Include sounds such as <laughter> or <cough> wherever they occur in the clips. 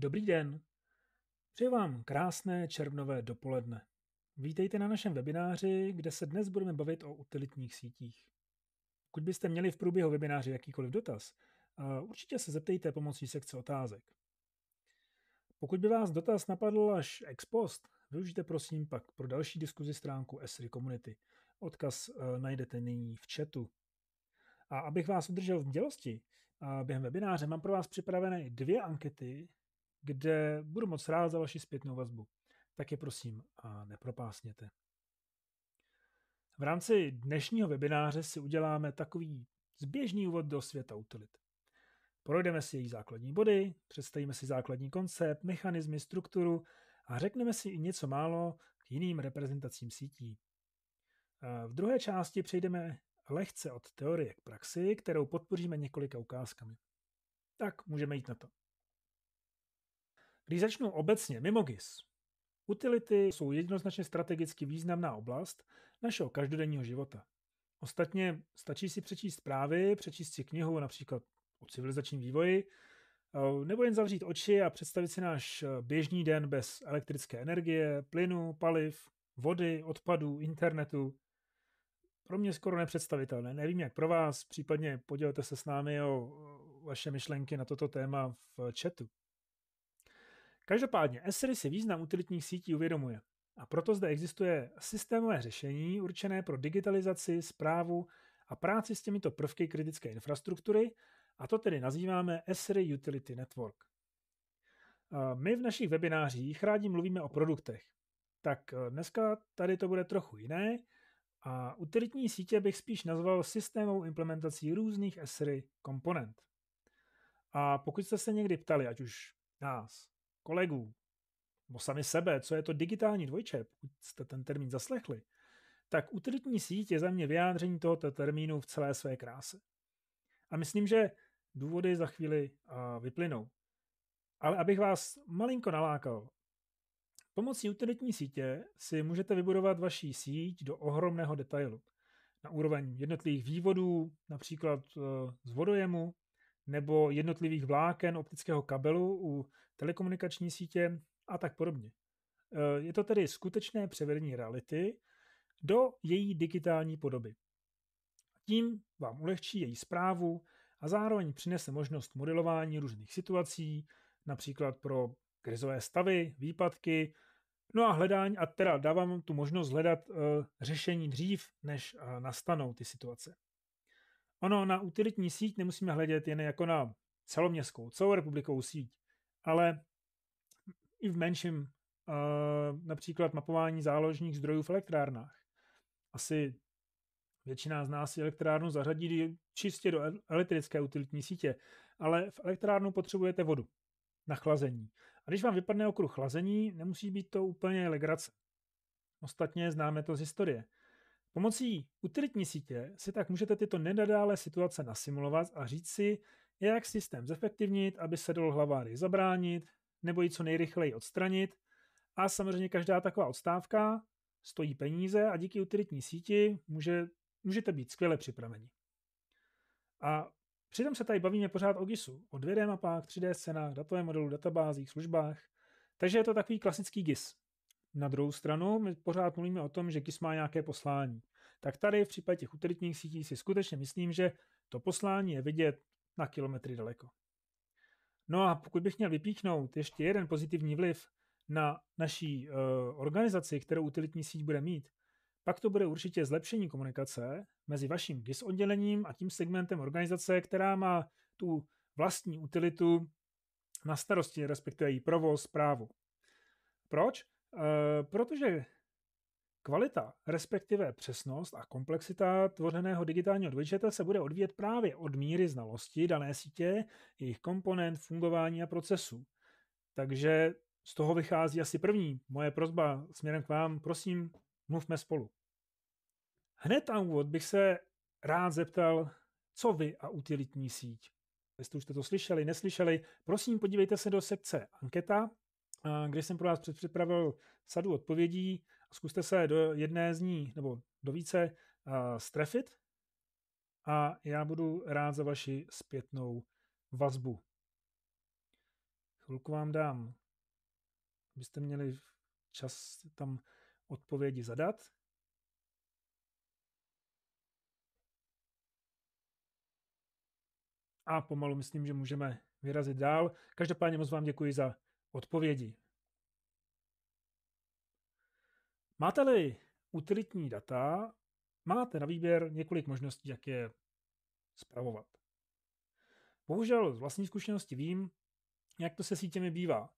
Dobrý den. Přeji vám krásné červnové dopoledne. Vítejte na našem webináři, kde se dnes budeme bavit o utilitních sítích. Pokud byste měli v průběhu webináře jakýkoliv dotaz, eh, určitě se zeptejte pomocí sekce otázek. Pokud by vás dotaz napadl až ex post, využijte prosím pak pro další diskuzi stránku Esry Community. Odkaz eh, najdete nyní v chatu. A abych vás udržel v dělosti, eh, během webináře mám pro vás připravené dvě ankety, kde budu moc rád za vaši zpětnou vazbu. Tak je prosím a nepropásněte. V rámci dnešního webináře si uděláme takový zběžný úvod do světa utilit. Projdeme si její základní body, představíme si základní koncept, mechanismy, strukturu a řekneme si i něco málo k jiným reprezentacím sítí. V druhé části přejdeme lehce od teorie k praxi, kterou podpoříme několika ukázkami. Tak můžeme jít na to. Když začnu obecně, mimo GIS. Utility jsou jednoznačně strategicky významná oblast našeho každodenního života. Ostatně stačí si přečíst zprávy, přečíst si knihu například o civilizačním vývoji, nebo jen zavřít oči a představit si náš eh, běžný den bez elektrické energie, plynu, paliv, vody, odpadů, internetu. Pro mě skoro nepředstavitelné. Nevím, jak pro vás, případně podělte se s námi o eh, vaše myšlenky na toto téma v eh, chatu. Každopádně ESRI si význam utilitních sítí uvědomuje a proto zde existuje systémové řešení určené pro digitalizaci, zprávu a práci s těmito prvky kritické infrastruktury a to tedy nazýváme ESRI Utility Network. My v našich webinářích rádi mluvíme o produktech, tak e, dneska tady to bude trochu jiné a utilitní sítě bych spíš nazval systémovou implementací různých ESRI komponent. A pokud jste se někdy ptali, ať už nás, kolegů, nebo sami sebe, co je to digitální dvojče, pokud jste ten termín zaslechli, tak utilitní síť je za mě vyjádření tohoto termínu v celé své kráse. A myslím, že důvody za chvíli vyplynou. Ale abych vás malinko nalákal, pomocí utilitní sítě si můžete vybudovat vaší síť do ohromného detailu. Na úroveň jednotlivých vývodů, například e, z vodojemu, nebo jednotlivých vláken optického kabelu u telekomunikační sítě a tak podobně. Eh, je to tedy skutečné převedení reality do její digitální podoby. Tím vám ulehčí její zprávu a zároveň přinese možnost modelování různých situací, například pro krizové stavy, výpadky, no a hledání, a teda dávám tu možnost hledat eh, řešení dřív, než eh, nastanou ty situace. Ono na utilitní síť nemusíme hledět jen jako na celoměstskou, celou republikou síť, ale i v menším eh, například mapování záložních zdrojů v elektrárnách. Asi většina z nás si elektrárnu zařadí čistě do elektrické utilitní sítě, ale v elektrárnu potřebujete vodu na chlazení. A když vám vypadne okruh chlazení, nemusí být to úplně legrace. Ostatně známe to z historie. Pomocí utilitní sítě si tak můžete tyto nedadále situace nasimulovat a říct si, jak systém zefektivnit, aby se dol hlaváry zabránit, nebo ji co nejrychleji odstranit. A samozřejmě každá taková odstávka stojí peníze a díky utilitní síti může, můžete být skvěle připraveni. A přitom se tady bavíme pořád o GISu, o 2D mapách, 3D scénách, datovém modelu, databázích, službách, takže je to takový klasický GIS. Na druhou stranu, my pořád mluvíme o tom, že GIS má nějaké poslání. Tak tady v případě těch utilitních sítí si skutečně myslím, že to poslání je vidět na kilometry daleko. No a pokud bych měl vypíchnout ještě jeden pozitivní vliv na naší e, organizaci, kterou utilitní síť bude mít, pak to bude určitě zlepšení komunikace mezi vaším GIS oddělením a tím segmentem organizace, která má tu vlastní utilitu na starosti, respektive její provoz, zprávu. Proč? Eh, protože Kvalita, respektive přesnost a komplexita tvořeného digitálního dvojčeta se bude odvíjet právě od míry znalosti dané sítě, jejich komponent, fungování a procesů. Takže z toho vychází asi první moje prozba směrem k vám. Prosím, mluvme spolu. Hned na úvod bych se rád zeptal, co vy a utilitní síť. Jestli už jste to slyšeli, neslyšeli, prosím podívejte se do sekce anketa kde jsem pro vás připravil sadu odpovědí. Zkuste se do jedné z ní, nebo do více, strefit a já budu rád za vaši zpětnou vazbu. Chvilku vám dám, abyste měli čas tam odpovědi zadat. A pomalu myslím, že můžeme vyrazit dál. Každopádně moc vám děkuji za Odpovědi Máte-li utilitní data, máte na výběr několik možností, jak je spravovat. Bohužel z vlastní zkušenosti vím, jak to se sítěmi bývá.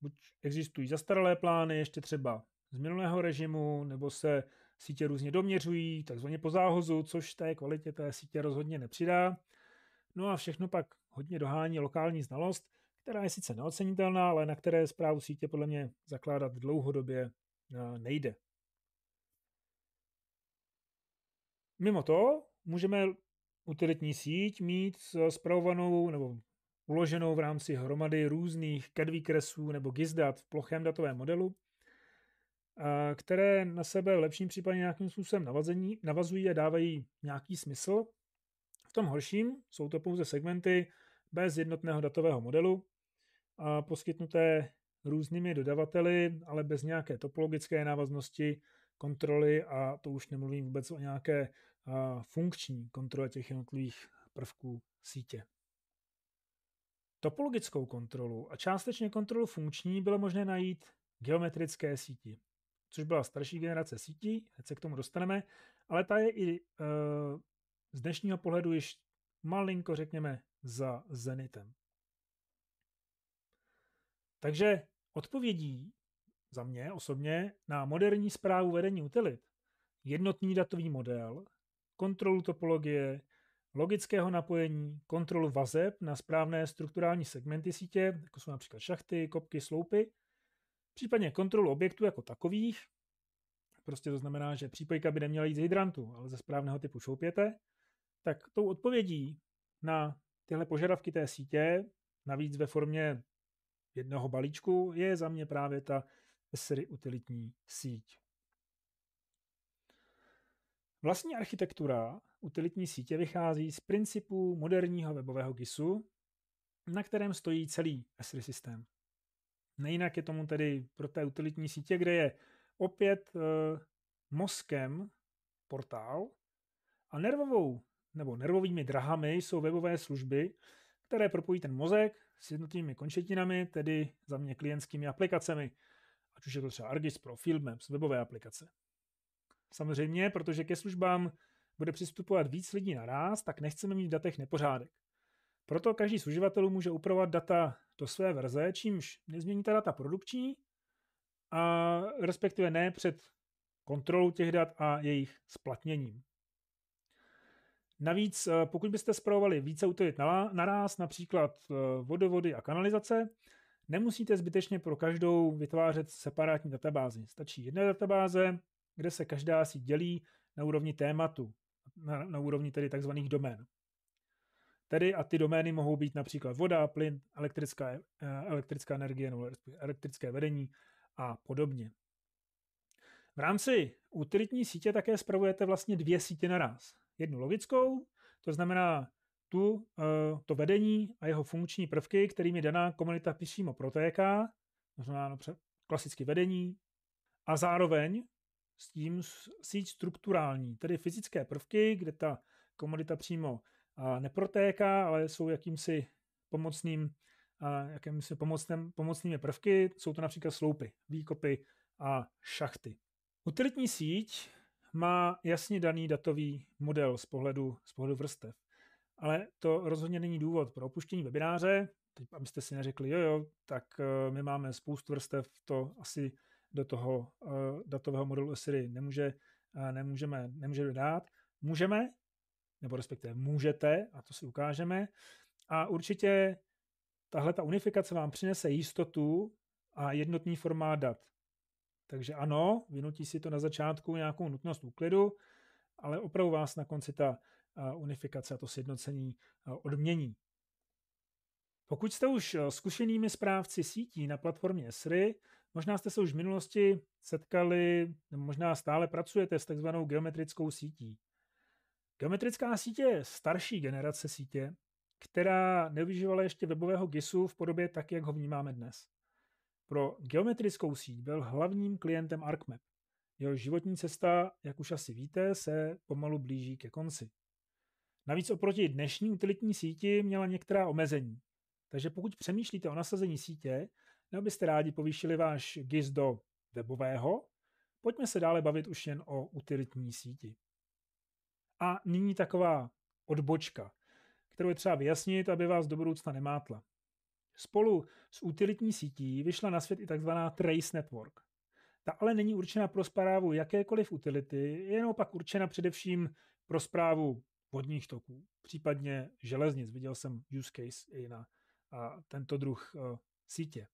Buď existují zastaralé plány, ještě třeba z minulého režimu, nebo se sítě různě doměřují, takzvaně po záhozu, což té kvalitě té sítě rozhodně nepřidá. No a všechno pak hodně dohání lokální znalost, která je sice neocenitelná, ale na které zprávu sítě podle mě zakládat dlouhodobě eh, nejde. Mimo to můžeme utilitní síť mít zpravovanou nebo uloženou v rámci hromady různých CAD výkresů nebo gisdat v plochém datovém modelu, eh, které na sebe v lepším případě nějakým způsobem navazení, navazují a dávají nějaký smysl. V tom horším jsou to pouze segmenty bez jednotného datového modelu, a poskytnuté různými dodavateli, ale bez nějaké topologické návaznosti, kontroly a to už nemluvím vůbec o nějaké funkční kontrole těch jednotlivých prvků sítě. Topologickou kontrolu a částečně kontrolu funkční bylo možné najít geometrické síti, což byla starší generace sítí, hned se k tomu dostaneme, ale ta je i e, z dnešního pohledu již malinko, řekněme, za zenitem. Takže odpovědí za mě osobně na moderní zprávu vedení utilit, jednotný datový model, kontrolu topologie, logického napojení, kontrolu vazeb na správné strukturální segmenty sítě, jako jsou například šachty, kopky, sloupy, případně kontrolu objektů jako takových, prostě to znamená, že přípojka by neměla jít z hydrantu, ale ze správného typu šoupěte, tak tou odpovědí na tyhle požadavky té sítě, navíc ve formě jednoho balíčku je za mě právě ta SRI utilitní síť. Vlastní architektura utilitní sítě vychází z principů moderního webového GISu, na kterém stojí celý SRI systém. Nejinak je tomu tedy pro té utilitní sítě, kde je opět e, mozkem portál a nervovou nebo nervovými drahami jsou webové služby, které propojí ten mozek s jednotlivými končetinami, tedy za mě klientskými aplikacemi, ať už je to třeba Argis Pro, Fieldmaps, webové aplikace. Samozřejmě, protože ke službám bude přistupovat víc lidí naraz, tak nechceme mít v datech nepořádek. Proto každý z uživatelů může upravovat data do své verze, čímž nezmění ta data produkční, a respektive ne před kontrolou těch dat a jejich splatněním. Navíc, eh, pokud byste spravovali více na naraz, například eh, vodovody a kanalizace, nemusíte zbytečně pro každou vytvářet separátní databázi. Stačí jedna databáze, kde se každá síť dělí na úrovni tématu, na, na úrovni tedy tzv. domén. Tedy a ty domény mohou být například voda, plyn, elektrická, eh, elektrická energie nebo elektrické vedení a podobně. V rámci utilitní sítě také spravujete vlastně dvě sítě naraz jednu logickou, to znamená tu, eh, to vedení a jeho funkční prvky, kterými daná komunita přímo protéká, to znamená no, klasicky vedení, a zároveň s tím síť strukturální, tedy fyzické prvky, kde ta komodita přímo neprotéká, ale jsou jakýmsi pomocným, jakýmsi pomocným, pomocnými prvky, jsou to například sloupy, výkopy a šachty. Utilitní síť má jasně daný datový model z pohledu, z pohledu vrstev. Ale to rozhodně není důvod pro opuštění webináře. Teď, abyste si neřekli, jo, jo, tak eh, my máme spoustu vrstev, to asi do toho eh, datového modelu Siri nemůže, eh, nemůžeme, nemůžeme dát. Můžeme, nebo respektive můžete, a to si ukážeme. A určitě tahle ta unifikace vám přinese jistotu a jednotný formát dat. Takže ano, vynutí si to na začátku nějakou nutnost úklidu, ale opravdu vás na konci ta unifikace a to sjednocení odmění. Pokud jste už zkušenými správci sítí na platformě SRI, možná jste se už v minulosti setkali, nebo možná stále pracujete s takzvanou geometrickou sítí. Geometrická sítě je starší generace sítě, která nevyžívala ještě webového GISu v podobě tak, jak ho vnímáme dnes. Pro geometrickou síť byl hlavním klientem ArcMap. Jeho životní cesta, jak už asi víte, se pomalu blíží ke konci. Navíc oproti dnešní utilitní síti měla některá omezení. Takže pokud přemýšlíte o nasazení sítě, nebo byste rádi povýšili váš GIS do webového, pojďme se dále bavit už jen o utilitní síti. A nyní taková odbočka, kterou je třeba vyjasnit, aby vás do budoucna nemátla. Spolu s utilitní sítí vyšla na svět i tzv. Trace Network. Ta ale není určena pro zprávu jakékoliv utility, je pak určena především pro zprávu vodních toků, případně železnic. Viděl jsem use case i na a tento druh a, eh, sítě.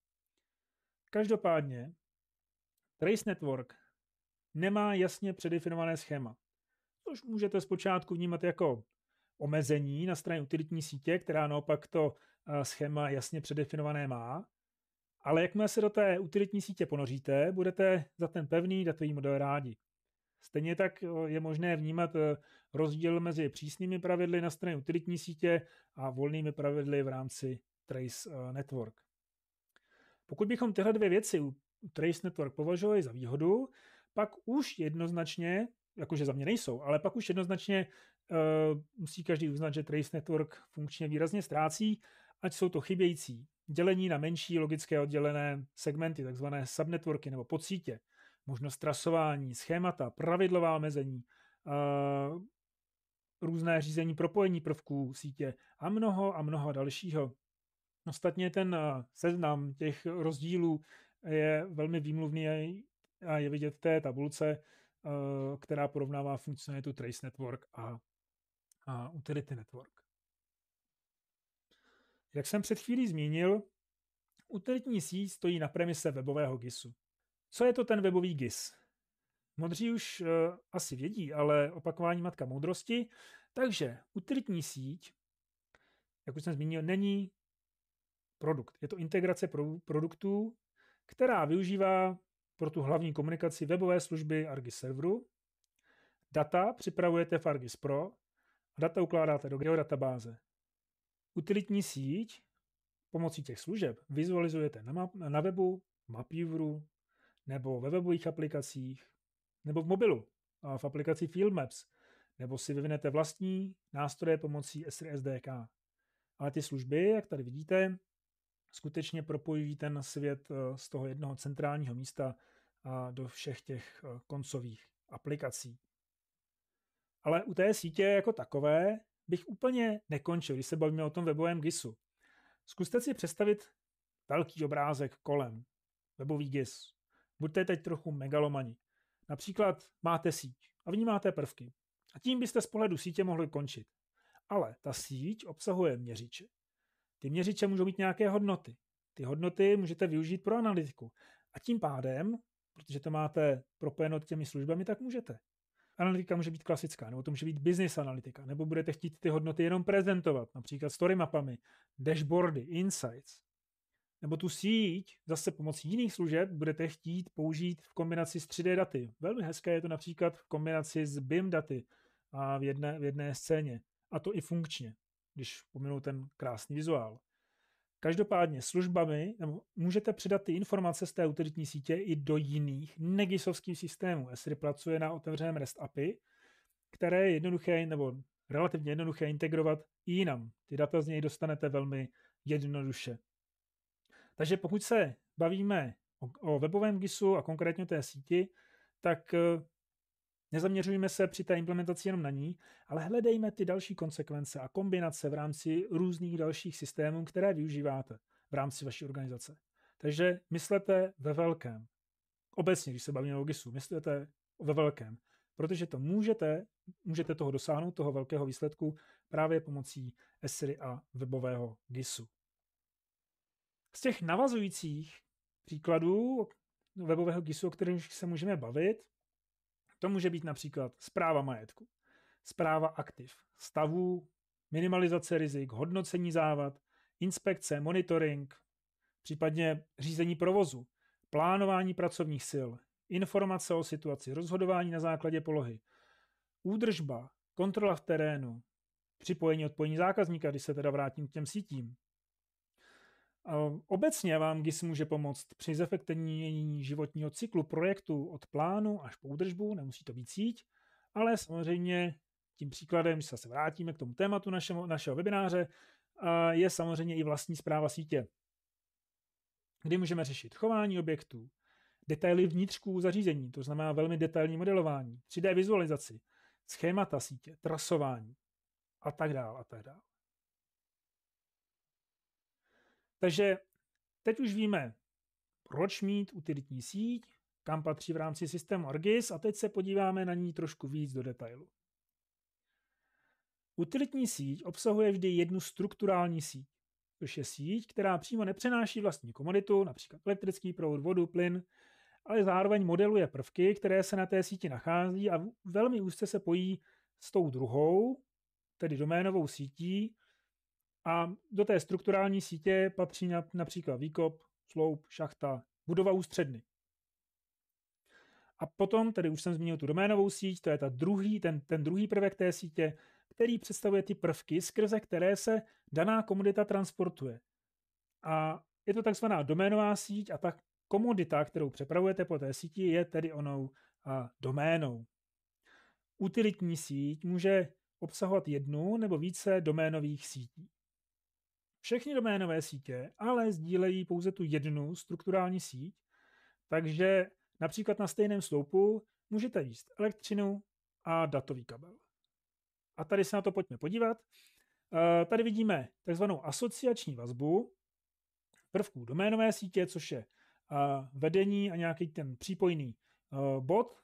Každopádně Trace Network nemá jasně předefinované schéma, což můžete zpočátku vnímat jako omezení na straně utilitní sítě, která naopak to eh, schéma jasně předefinované má. Ale jakmile se do té utilitní sítě ponoříte, budete za ten pevný datový model rádi. Stejně tak eh, je možné vnímat eh, rozdíl mezi přísnými pravidly na straně utilitní sítě a volnými pravidly v rámci Trace Network. Pokud bychom tyhle dvě věci u Trace Network považovali za výhodu, pak už jednoznačně, jakože za mě nejsou, ale pak už jednoznačně Eh, musí každý uznat, že Trace Network funkčně výrazně ztrácí, ať jsou to chybějící dělení na menší logické oddělené segmenty, takzvané subnetworky nebo podsítě, možnost trasování, schémata, pravidlová omezení, eh, různé řízení propojení prvků sítě a mnoho a mnoho dalšího. Ostatně ten eh, seznam těch rozdílů je velmi výmluvný a je vidět v té tabulce, která porovnává funkcionalitu Trace Network a uh, Utility Network. Jak jsem před chvílí zmínil, utilitní síť stojí na premise webového GISu. Co je to ten webový GIS? Modří už e, asi vědí, ale opakování matka moudrosti. Takže utilitní síť, jak už jsem zmínil, není produkt. Je to integrace pro, produktů, která využívá pro tu hlavní komunikaci webové služby Argis serveru. Data připravujete v Argis Pro a data ukládáte do geodatabáze. Utilitní síť pomocí těch služeb vizualizujete na, map, na webu, Mapivru, nebo ve webových aplikacích, nebo v mobilu, a v aplikaci Field Maps, nebo si vyvinete vlastní nástroje pomocí SRSDK SDK. Ale ty služby, jak tady vidíte, skutečně propojují ten svět eh, z toho jednoho centrálního místa do všech těch eh, koncových aplikací. Ale u té sítě jako takové bych úplně nekončil, když se bavíme o tom webovém GISu. Zkuste si představit velký obrázek kolem, webový GIS. Buďte teď trochu megalomani. Například máte síť a v ní máte prvky. A tím byste z pohledu sítě mohli končit. Ale ta síť obsahuje měřiče. Ty měřiče můžou mít nějaké hodnoty. Ty hodnoty můžete využít pro analytiku. A tím pádem, protože to máte propojeno těmi službami, tak můžete Analytika může být klasická, nebo to může být business analytika, nebo budete chtít ty hodnoty jenom prezentovat, například story mapami, dashboardy, insights. Nebo tu síť zase pomocí jiných služeb budete chtít použít v kombinaci s 3D daty. Velmi hezké je to například v kombinaci s BIM daty a v jedné, v jedné scéně. A to i funkčně, když pominu ten krásný vizuál. Každopádně službami můžete přidat ty informace z té utilitní sítě i do jiných negisovských systémů. Esry pracuje na otevřeném REST API, které je jednoduché nebo relativně jednoduché integrovat i jinam. Ty data z něj dostanete velmi jednoduše. Takže pokud se bavíme o, o webovém GISu a konkrétně té síti, tak eh, Nezaměřujme se při té implementaci jenom na ní, ale hledejme ty další konsekvence a kombinace v rámci různých dalších systémů, které využíváte v rámci vaší organizace. Takže myslete ve velkém. Obecně, když se bavíme o GISu, myslete ve velkém, protože to můžete, můžete toho dosáhnout, toho velkého výsledku, právě pomocí ESRI a webového GISu. Z těch navazujících příkladů webového GISu, o kterých se můžeme bavit, to může být například zpráva majetku, zpráva aktiv, stavů, minimalizace rizik, hodnocení závad, inspekce, monitoring, případně řízení provozu, plánování pracovních sil, informace o situaci, rozhodování na základě polohy, údržba, kontrola v terénu, připojení, odpojení zákazníka, když se teda vrátím k těm sítím, Obecně vám GIS může pomoct při zefektivnění životního cyklu projektu od plánu až po údržbu, nemusí to být síť, ale samozřejmě tím příkladem, když se vrátíme k tomu tématu našeho našeho webináře, je samozřejmě i vlastní zpráva sítě, kdy můžeme řešit chování objektů, detaily vnitřků zařízení, to znamená velmi detailní modelování, 3D vizualizaci, schémata sítě, trasování a tak dále a tak dále. Takže teď už víme, proč mít utilitní síť, kam patří v rámci systému ArcGIS a teď se podíváme na ní trošku víc do detailu. Utilitní síť obsahuje vždy jednu strukturální síť, což je síť, která přímo nepřenáší vlastní komoditu, například elektrický proud, vodu, plyn, ale zároveň modeluje prvky, které se na té síti nachází a velmi úzce se pojí s tou druhou, tedy doménovou sítí, a do té strukturální sítě patří například výkop, sloup, šachta, budova ústředny. A potom, tedy už jsem zmínil tu doménovou síť, to je ta druhý, ten, ten druhý prvek té sítě, který představuje ty prvky, skrze které se daná komodita transportuje. A je to takzvaná doménová síť a ta komodita, kterou přepravujete po té síti, je tedy onou a, doménou. Utilitní síť může obsahovat jednu nebo více doménových sítí všechny doménové sítě, ale sdílejí pouze tu jednu strukturální síť, takže například na stejném sloupu můžete jíst elektřinu a datový kabel. A tady se na to pojďme podívat. Eh, tady vidíme takzvanou asociační vazbu prvků doménové sítě, což je eh, vedení a nějaký ten přípojný eh, bod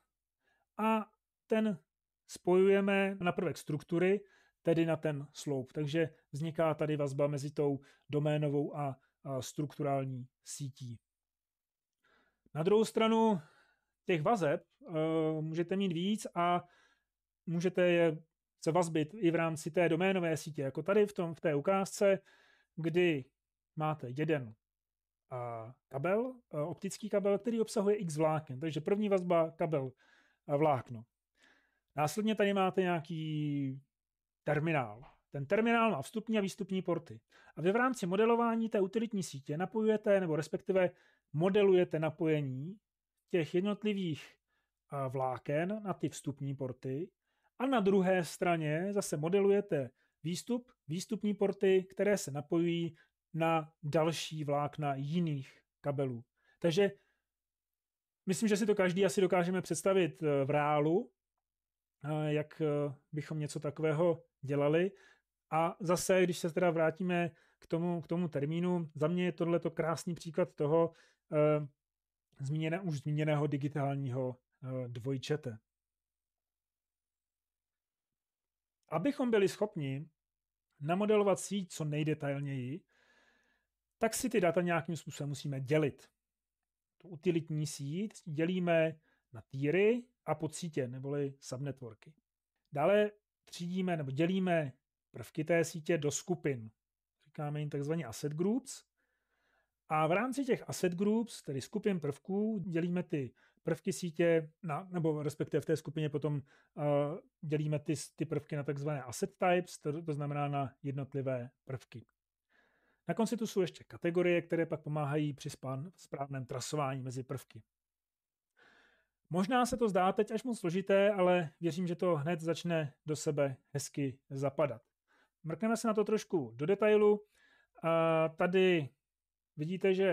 a ten spojujeme na prvek struktury, tedy na ten sloup. Takže vzniká tady vazba mezi tou doménovou a strukturální sítí. Na druhou stranu těch vazeb eh, můžete mít víc a můžete je se vazbit i v rámci té doménové sítě, jako tady v, tom, v té ukázce, kdy máte jeden kabel, eh, optický kabel, který obsahuje x vláken. Takže první vazba kabel eh, vlákno. Následně tady máte nějaký terminál. Ten terminál má vstupní a výstupní porty. A vy v rámci modelování té utilitní sítě napojujete, nebo respektive modelujete napojení těch jednotlivých vláken na ty vstupní porty a na druhé straně zase modelujete výstup, výstupní porty, které se napojují na další vlákna jiných kabelů. Takže myslím, že si to každý asi dokážeme představit e, v reálu, e, jak e, bychom něco takového dělali. A zase, když se teda vrátíme k tomu, k tomu termínu, za mě je tohle to krásný příklad toho eh, zmíněné, už zmíněného digitálního eh, dvojčete. Abychom byli schopni namodelovat síť co nejdetailněji, tak si ty data nějakým způsobem musíme dělit. Tu utilitní síť dělíme na týry a sítě, neboli subnetworky. Dále třídíme nebo dělíme prvky té sítě do skupin. Říkáme jim takzvaně asset groups. A v rámci těch asset groups, tedy skupin prvků, dělíme ty prvky sítě, na, nebo respektive v té skupině potom uh, dělíme ty, ty prvky na takzvané asset types, to, to znamená na jednotlivé prvky. Na konci tu jsou ještě kategorie, které pak pomáhají při správném trasování mezi prvky. Možná se to zdá teď až moc složité, ale věřím, že to hned začne do sebe hezky zapadat. Mrkneme se na to trošku do detailu. A tady vidíte, že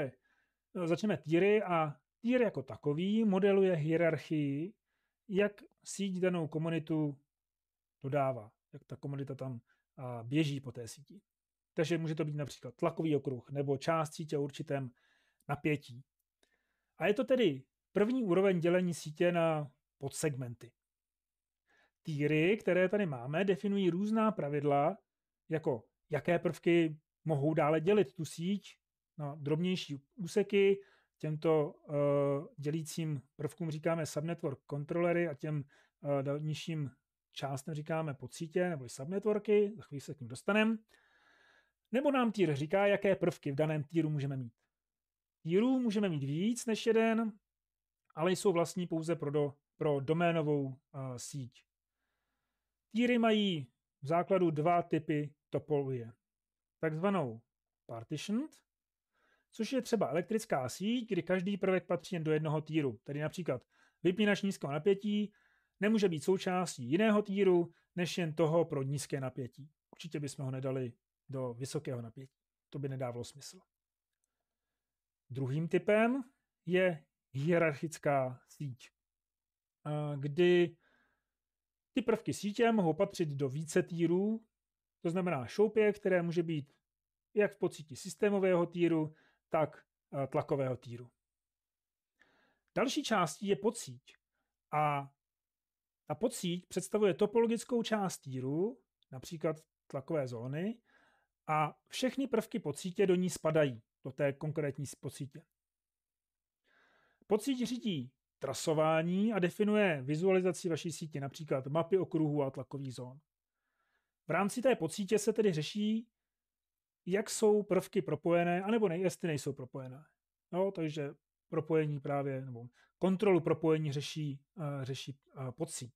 e, začneme týry a týr jako takový modeluje hierarchii, jak síť danou komunitu dodává, jak ta komunita tam běží po té síti. Takže může to být například tlakový okruh nebo část sítě o určitém napětí. A je to tedy První úroveň dělení sítě na podsegmenty. Týry, které tady máme, definují různá pravidla, jako jaké prvky mohou dále dělit tu síť na drobnější úseky, těmto uh, dělícím prvkům říkáme subnetwork kontrolery a těm uh, nižším částem říkáme podsítě nebo subnetworky, za chvíli se k ním dostaneme. Nebo nám týr říká, jaké prvky v daném týru můžeme mít. Týrů můžeme mít víc než jeden, ale jsou vlastní pouze pro, do, pro doménovou a, eh, síť. Týry mají v základu dva typy topologie. Takzvanou partitioned, což je třeba elektrická síť, kdy každý prvek patří jen do jednoho týru. Tedy například vypínač nízkého napětí nemůže být součástí jiného týru, než jen toho pro nízké napětí. Určitě bychom ho nedali do vysokého napětí. To by nedávalo smysl. Druhým typem je hierarchická síť, kdy ty prvky sítě mohou patřit do více týrů, to znamená šoupě, které může být jak v pocíti systémového týru, tak eh, tlakového týru. Další částí je podsíť. A ta podsíť představuje topologickou část týru, například tlakové zóny, a všechny prvky pocítě do ní spadají, do té konkrétní pocítě. Pocit řídí trasování a definuje vizualizaci vaší sítě, například mapy okruhů a tlakových zón. V rámci té pocítě se tedy řeší, jak jsou prvky propojené, anebo ne, jestli nejsou propojené. No, takže propojení právě, nebo kontrolu propojení řeší, uh, řeší uh, eh, pocít.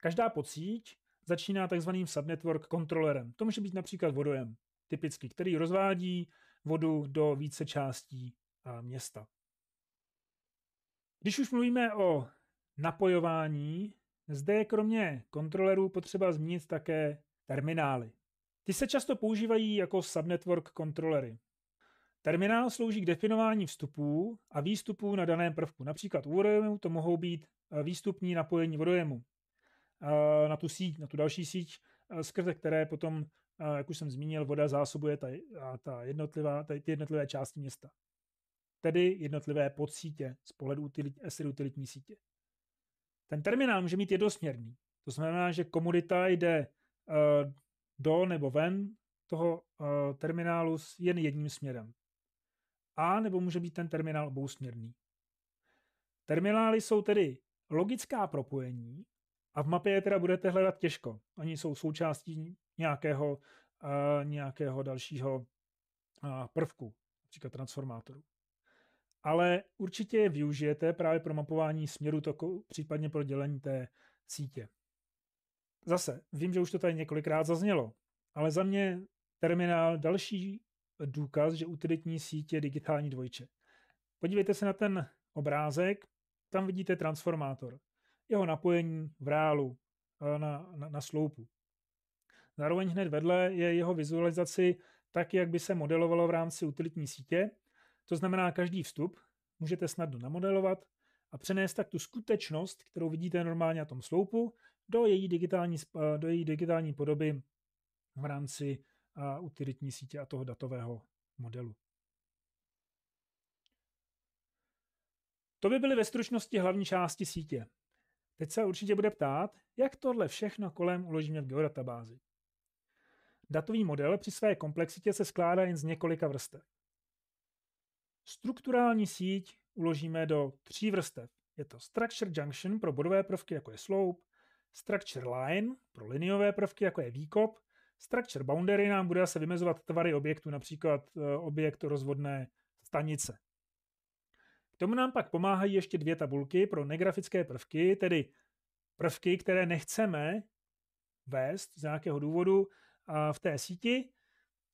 Každá podsíť začíná takzvaným subnetwork kontrolerem. To může být například vodojem, typicky, který rozvádí vodu do více částí uh, města. Když už mluvíme o napojování, zde je kromě kontrolerů potřeba zmínit také terminály. Ty se často používají jako subnetwork kontrolery. Terminál slouží k definování vstupů a výstupů na daném prvku. Například u vodojemu to mohou být eh, výstupní napojení vodojemu eh, na tu síť, na tu další síť, eh, skrze které potom, jak už jsem zmínil, voda zásobuje ta, ta jednotlivá, ta, ty jednotlivé části města tedy jednotlivé podsítě z pohledu utilit, SR utilitní sítě. Ten terminál může mít jednosměrný. To znamená, že komodita jde uh, do nebo ven toho uh, terminálu s jen jedním směrem. A nebo může být ten terminál obousměrný. Terminály jsou tedy logická propojení a v mapě je teda budete hledat těžko. Oni jsou součástí nějakého, uh, nějakého dalšího uh, prvku, například transformátoru ale určitě je využijete právě pro mapování směru toku, případně pro dělení té sítě. Zase, vím, že už to tady několikrát zaznělo, ale za mě terminál další důkaz, že utilitní sítě je digitální dvojče. Podívejte se na ten obrázek, tam vidíte transformátor, jeho napojení v reálu na, na, na sloupu. Zároveň hned vedle je jeho vizualizaci tak, jak by se modelovalo v rámci utilitní sítě, to znamená, každý vstup můžete snadno namodelovat a přenést tak tu skutečnost, kterou vidíte normálně na tom sloupu, do její digitální, do její digitální podoby v rámci a utilitní sítě a toho datového modelu. To by byly ve stručnosti hlavní části sítě. Teď se určitě bude ptát, jak tohle všechno kolem uložíme v geodatabázi. Datový model při své komplexitě se skládá jen z několika vrstev. Strukturální síť uložíme do tří vrstev. Je to structure junction pro bodové prvky, jako je sloup, structure line pro liniové prvky, jako je výkop, structure boundary nám bude se vymezovat tvary objektu, například eh, objekt rozvodné stanice. K tomu nám pak pomáhají ještě dvě tabulky pro negrafické prvky, tedy prvky, které nechceme vést z nějakého důvodu v té síti.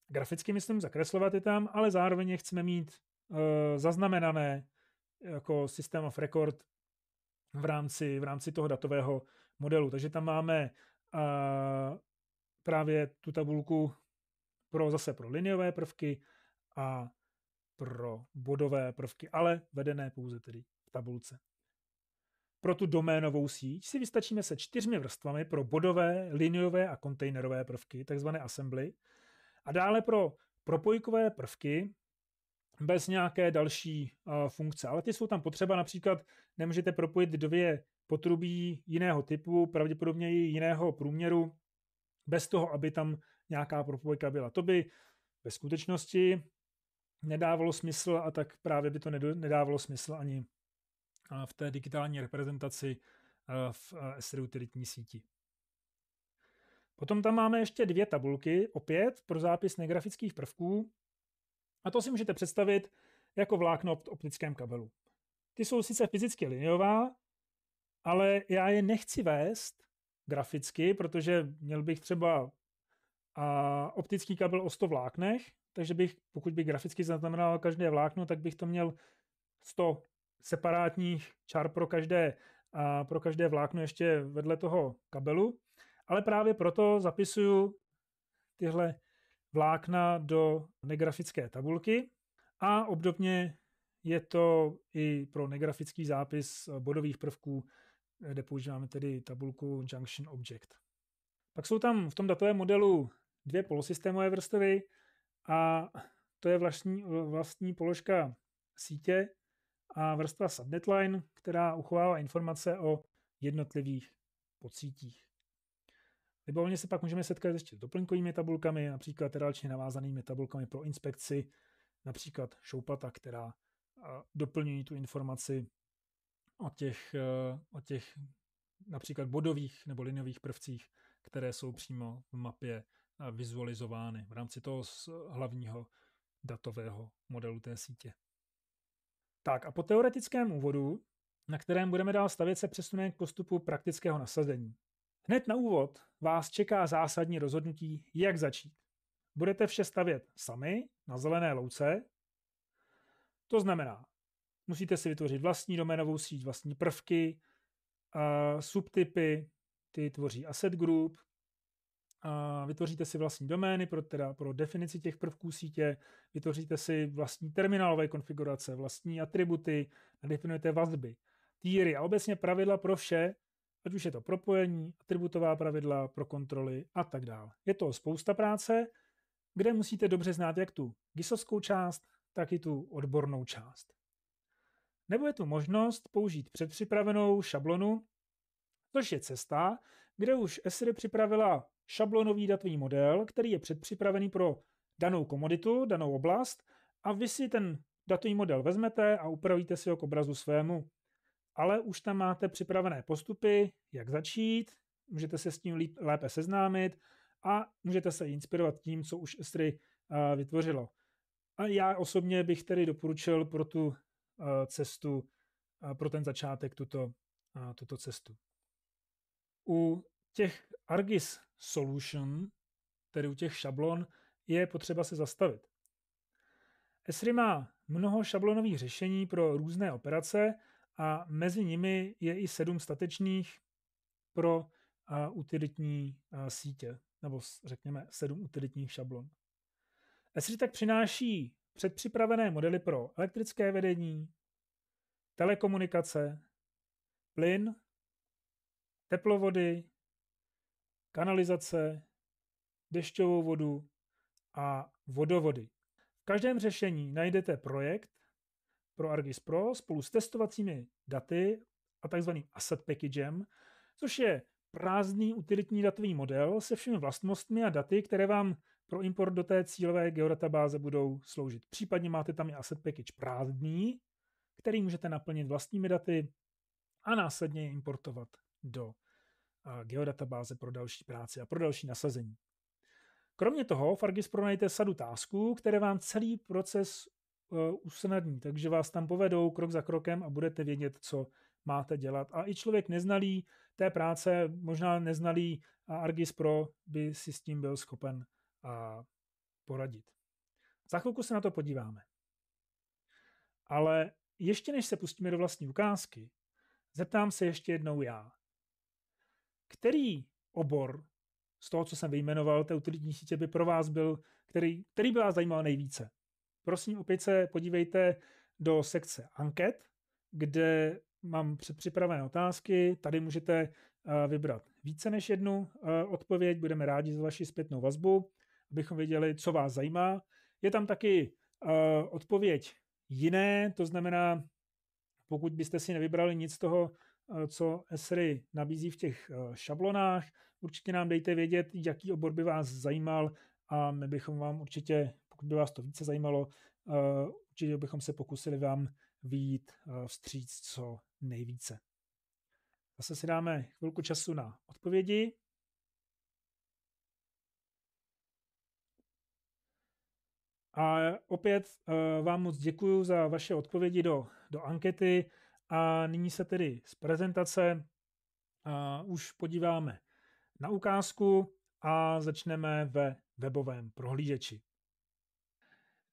Graficky myslím zakreslovat je tam, ale zároveň je chceme mít Eh, zaznamenané jako systém of record v rámci, v rámci toho datového modelu. Takže tam máme právě tu tabulku pro zase pro liniové prvky a pro bodové prvky, ale vedené pouze tedy v tabulce. Pro tu doménovou síť si vystačíme se čtyřmi vrstvami pro bodové, liniové a kontejnerové prvky, takzvané assembly. A dále pro propojkové prvky bez nějaké další uh, funkce. Ale ty jsou tam potřeba, například nemůžete propojit dvě potrubí jiného typu, pravděpodobně i jiného průměru, bez toho, aby tam nějaká propojka byla. To by ve skutečnosti nedávalo smysl a tak právě by to nedávalo smysl ani eh, v té digitální reprezentaci eh, v s síti. Potom tam máme ještě dvě tabulky, opět pro zápis negrafických prvků. A to si můžete představit jako vlákno v optickém kabelu. Ty jsou sice fyzicky liniová, ale já je nechci vést graficky, protože měl bych třeba a optický kabel o 100 vláknech, takže bych, pokud bych graficky zaznamenal každé vlákno, tak bych to měl 100 separátních čar pro každé, a pro každé vlákno ještě vedle toho kabelu. Ale právě proto zapisuju tyhle vlákna do negrafické tabulky a obdobně je to i pro negrafický zápis bodových prvků, kde používáme tedy tabulku Junction Object. Pak jsou tam v tom datovém modelu dvě polosystémové vrstvy a to je vlastní, vlastní položka sítě a vrstva subnetline, která uchovává informace o jednotlivých podsítích. Libovolně se pak můžeme setkat ještě s doplňkovými tabulkami, například terálčně navázanými tabulkami pro inspekci, například šoupata, která doplňují tu informaci o těch, e, o těch například bodových nebo lineových prvcích, které jsou přímo v mapě e, vizualizovány v rámci toho hlavního datového modelu té sítě. Tak a po teoretickém úvodu, na kterém budeme dál stavět, se přesuneme k postupu praktického nasazení. Hned na úvod vás čeká zásadní rozhodnutí, jak začít. Budete vše stavět sami na zelené louce. To znamená, musíte si vytvořit vlastní doménovou síť, vlastní prvky, subtypy, ty tvoří asset group, vytvoříte si vlastní domény pro, teda, pro definici těch prvků sítě, vytvoříte si vlastní terminálové konfigurace, vlastní atributy, definujete vazby, týry a obecně pravidla pro vše, ať už je to propojení, atributová pravidla pro kontroly a tak dále. Je to spousta práce, kde musíte dobře znát jak tu GISovskou část, tak i tu odbornou část. Nebo je tu možnost použít předpřipravenou šablonu, což je cesta, kde už ESRI připravila šablonový datový model, který je předpřipravený pro danou komoditu, danou oblast a vy si ten datový model vezmete a upravíte si ho k obrazu svému ale už tam máte připravené postupy, jak začít, můžete se s tím líp, lépe seznámit a můžete se inspirovat tím, co už Estry uh, vytvořilo. A já osobně bych tedy doporučil pro tu uh, cestu, uh, pro ten začátek tuto, uh, tuto cestu. U těch Argis Solution, tedy u těch šablon, je potřeba se zastavit. Esri má mnoho šablonových řešení pro různé operace a mezi nimi je i sedm statečných pro utilitní sítě, nebo řekněme sedm utilitních šablon. S3 tak přináší předpřipravené modely pro elektrické vedení, telekomunikace, plyn, teplovody, kanalizace, dešťovou vodu a vodovody. V každém řešení najdete projekt, pro ArcGIS Pro spolu s testovacími daty a takzvaným asset packagem, což je prázdný utilitní datový model se všemi vlastnostmi a daty, které vám pro import do té cílové geodatabáze budou sloužit. Případně máte tam i asset package prázdný, který můžete naplnit vlastními daty a následně je importovat do geodatabáze pro další práci a pro další nasazení. Kromě toho v ArcGIS pronajdete sadu tásků, které vám celý proces Eh, usnadní. Takže vás tam povedou krok za krokem a budete vědět, co máte dělat. A i člověk neznalý té práce, možná neznalý a Argis Pro by si s tím byl schopen a poradit. Za chvilku se na to podíváme. Ale ještě než se pustíme do vlastní ukázky, zeptám se ještě jednou já. Který obor z toho, co jsem vyjmenoval, té utilitní sítě by pro vás byl, který, který by vás zajímal nejvíce? prosím opět se podívejte do sekce anket, kde mám předpřipravené otázky. Tady můžete eh, vybrat více než jednu eh, odpověď. Budeme rádi za vaši zpětnou vazbu, abychom věděli, co vás zajímá. Je tam taky eh, odpověď jiné, to znamená, pokud byste si nevybrali nic z toho, co esri nabízí v těch šablonách, určitě nám dejte vědět, jaký obor by vás zajímal a my bychom vám určitě pokud by vás to více zajímalo, eh, určitě bychom se pokusili vám výjít eh, vstříc co nejvíce. Zase si dáme chvilku času na odpovědi. A opět eh, vám moc děkuji za vaše odpovědi do, do ankety a nyní se tedy z prezentace už podíváme na ukázku a začneme ve webovém prohlížeči.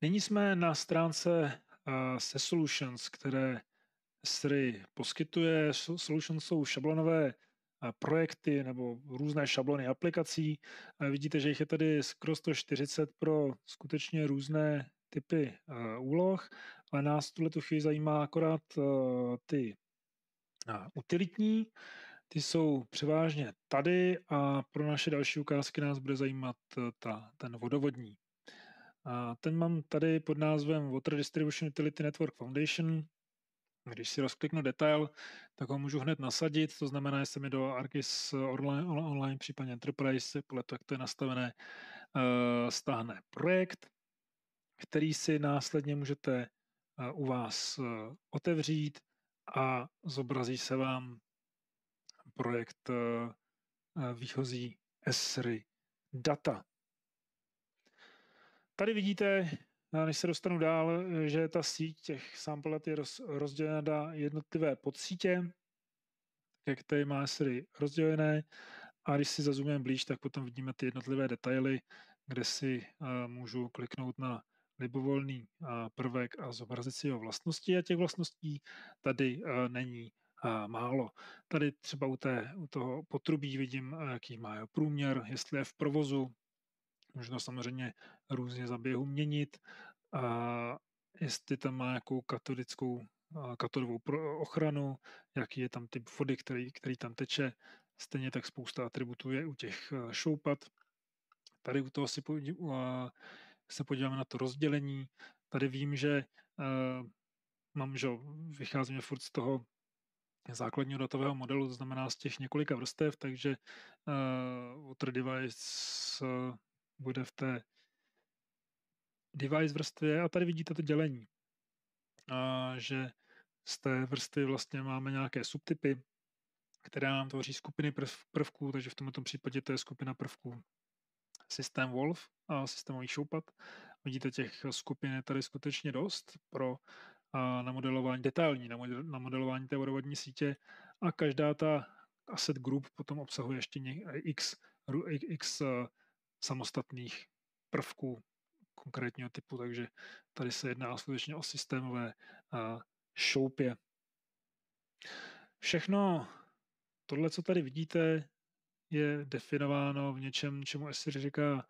Nyní jsme na stránce eh, se solutions, které SRI poskytuje. Solutions jsou šablonové eh, projekty nebo různé šablony aplikací. Eh, vidíte, že jich je tady skoro 140 pro skutečně různé typy úloh, ale nás tuhle tu chvíli zajímá akorát ty utilitní. Ty jsou převážně tady a pro naše další ukázky nás bude zajímat ta, ten vodovodní. A ten mám tady pod názvem Water Distribution Utility Network Foundation. Když si rozkliknu detail, tak ho můžu hned nasadit, to znamená, jestli mi do ArcGIS online, online, případně Enterprise, podle toho, jak to je nastavené, eh, stáhne projekt, který si následně můžete eh, u vás eh, otevřít a zobrazí se vám projekt výchozí sri data. Tady vidíte, než se dostanu dál, že ta síť těch samplet je roz, rozdělena na jednotlivé podsítě, jak tady má sry rozdělené. A když si zazumím blíž, tak potom vidíme ty jednotlivé detaily, kde si můžu kliknout na libovolný prvek a zobrazit si jeho vlastnosti a těch vlastností tady není málo. Tady třeba u, té, u toho potrubí vidím, jaký má jeho průměr, jestli je v provozu, Možno samozřejmě různě zaběhu měnit. A jestli tam má jakou katodickou katodovou ochranu, jaký je tam typ vody, který, který tam teče. Stejně tak spousta atributů je u těch šoupat. Tady u toho si podí, se podíváme na to rozdělení. Tady vím, že mám, že vycházíme furt z toho základního datového modelu, to znamená z těch několika vrstev, takže uh, Water Device uh, bude v té device vrstvě a tady vidíte to dělení, a že z té vrstvy vlastně máme nějaké subtypy, které nám tvoří skupiny prv, prvků, takže v tomto případě to je skupina prvků systém Wolf a systémový šoupat. Vidíte, těch skupin je tady skutečně dost pro namodelování detailní, namodelování té vodovodní sítě a každá ta asset group potom obsahuje ještě ně, x, x, x samostatných prvků konkrétního typu, takže tady se jedná skutečně o systémové šoupě. Všechno tohle, co tady vidíte, je definováno v něčem, čemu asi říká,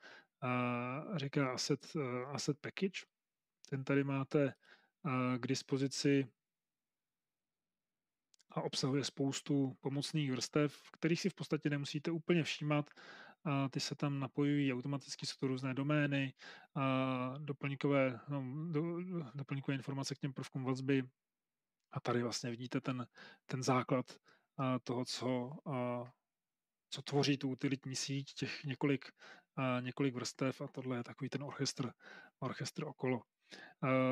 říká asset, asset package. Ten tady máte k dispozici a obsahuje spoustu pomocných vrstev, kterých si v podstatě nemusíte úplně všímat a ty se tam napojují automaticky, jsou to různé domény, a doplňkové, no, do, doplňkové informace k těm prvkům vazby a tady vlastně vidíte ten, ten základ a toho, co, a, co tvoří tu utilitní síť, těch několik, a, několik vrstev a tohle je takový ten orchestr, orchestr okolo.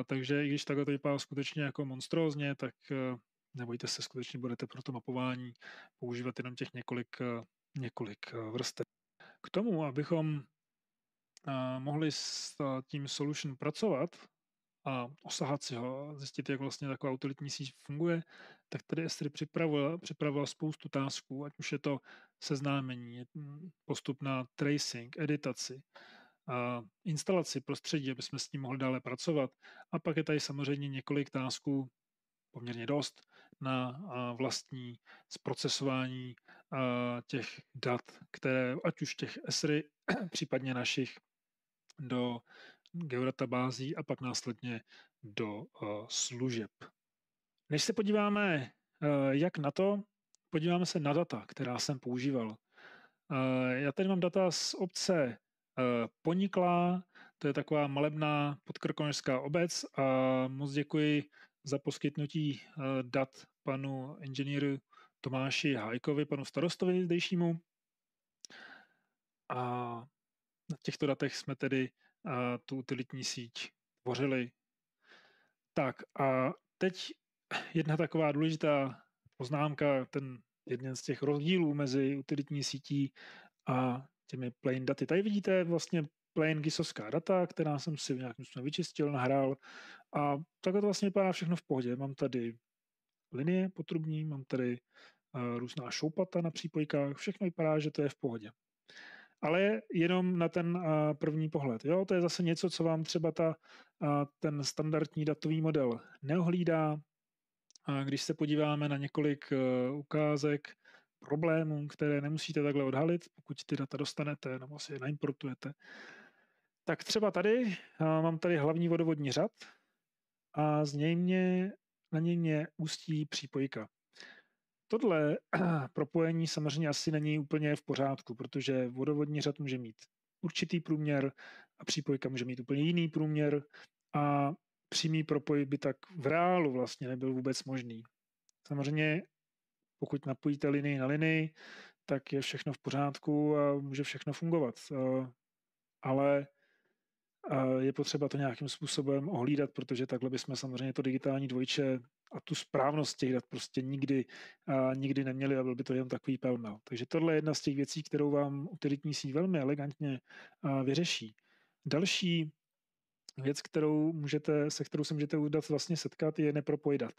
takže i když takhle to vypadá skutečně jako monstrózně, tak nebojte se, skutečně budete pro to mapování používat jenom těch několik, několik vrstev. K tomu, abychom eh, mohli s eh, tím solution pracovat a osahat si ho, zjistit, jak vlastně taková utilitní síť funguje, tak tady S3 připravila, připravila spoustu tásků, ať už je to seznámení, postup na tracing, editaci, a eh, instalaci prostředí, aby jsme s tím mohli dále pracovat. A pak je tady samozřejmě několik tásků, poměrně dost, na vlastní zprocesování těch dat, které ať už těch ESRY, <clears throat> případně našich, do geodatabází a pak následně do služeb. Než se podíváme jak na to, podíváme se na data, která jsem používal. Já tady mám data z obce Poniklá, to je taková malebná podkrkonožská obec a moc děkuji za poskytnutí dat panu inženýru Tomáši Hajkovi, panu starostovi zdejšímu. A na těchto datech jsme tedy a, tu utilitní síť tvořili. Tak a teď jedna taková důležitá poznámka, ten jeden z těch rozdílů mezi utilitní sítí a těmi plain daty. Tady vidíte vlastně plain gisovská data, která jsem si v nějakým způsobem vyčistil, nahrál a takhle to vlastně vypadá všechno v pohodě. Mám tady linie potrubní, mám tady eh, různá šoupata na přípojkách, všechno vypadá, že to je v pohodě. Ale jenom na ten eh, první pohled. Jo, to je zase něco, co vám třeba ta, eh, ten standardní datový model neohlídá. Když se podíváme na několik ukázek problémů, které nemusíte takhle odhalit, pokud ty data dostanete nebo si je naimportujete, tak třeba tady mám tady hlavní vodovodní řad a z něj mě na něj ústí přípojka. Tohle <clears throat> propojení samozřejmě asi není úplně v pořádku, protože vodovodní řad může mít určitý průměr a přípojka může mít úplně jiný průměr a přímý propoj by tak v reálu vlastně nebyl vůbec možný. Samozřejmě pokud napojíte linii na linii, tak je všechno v pořádku a může všechno fungovat. Eh, ale je potřeba to nějakým způsobem ohlídat, protože takhle bychom samozřejmě to digitální dvojče a tu správnost těch dat prostě nikdy, nikdy neměli a byl by to jen takový pelmel. Takže tohle je jedna z těch věcí, kterou vám utilitní síť velmi elegantně vyřeší. Další věc, kterou můžete, se kterou se můžete udat vlastně setkat, je nepropoj dat.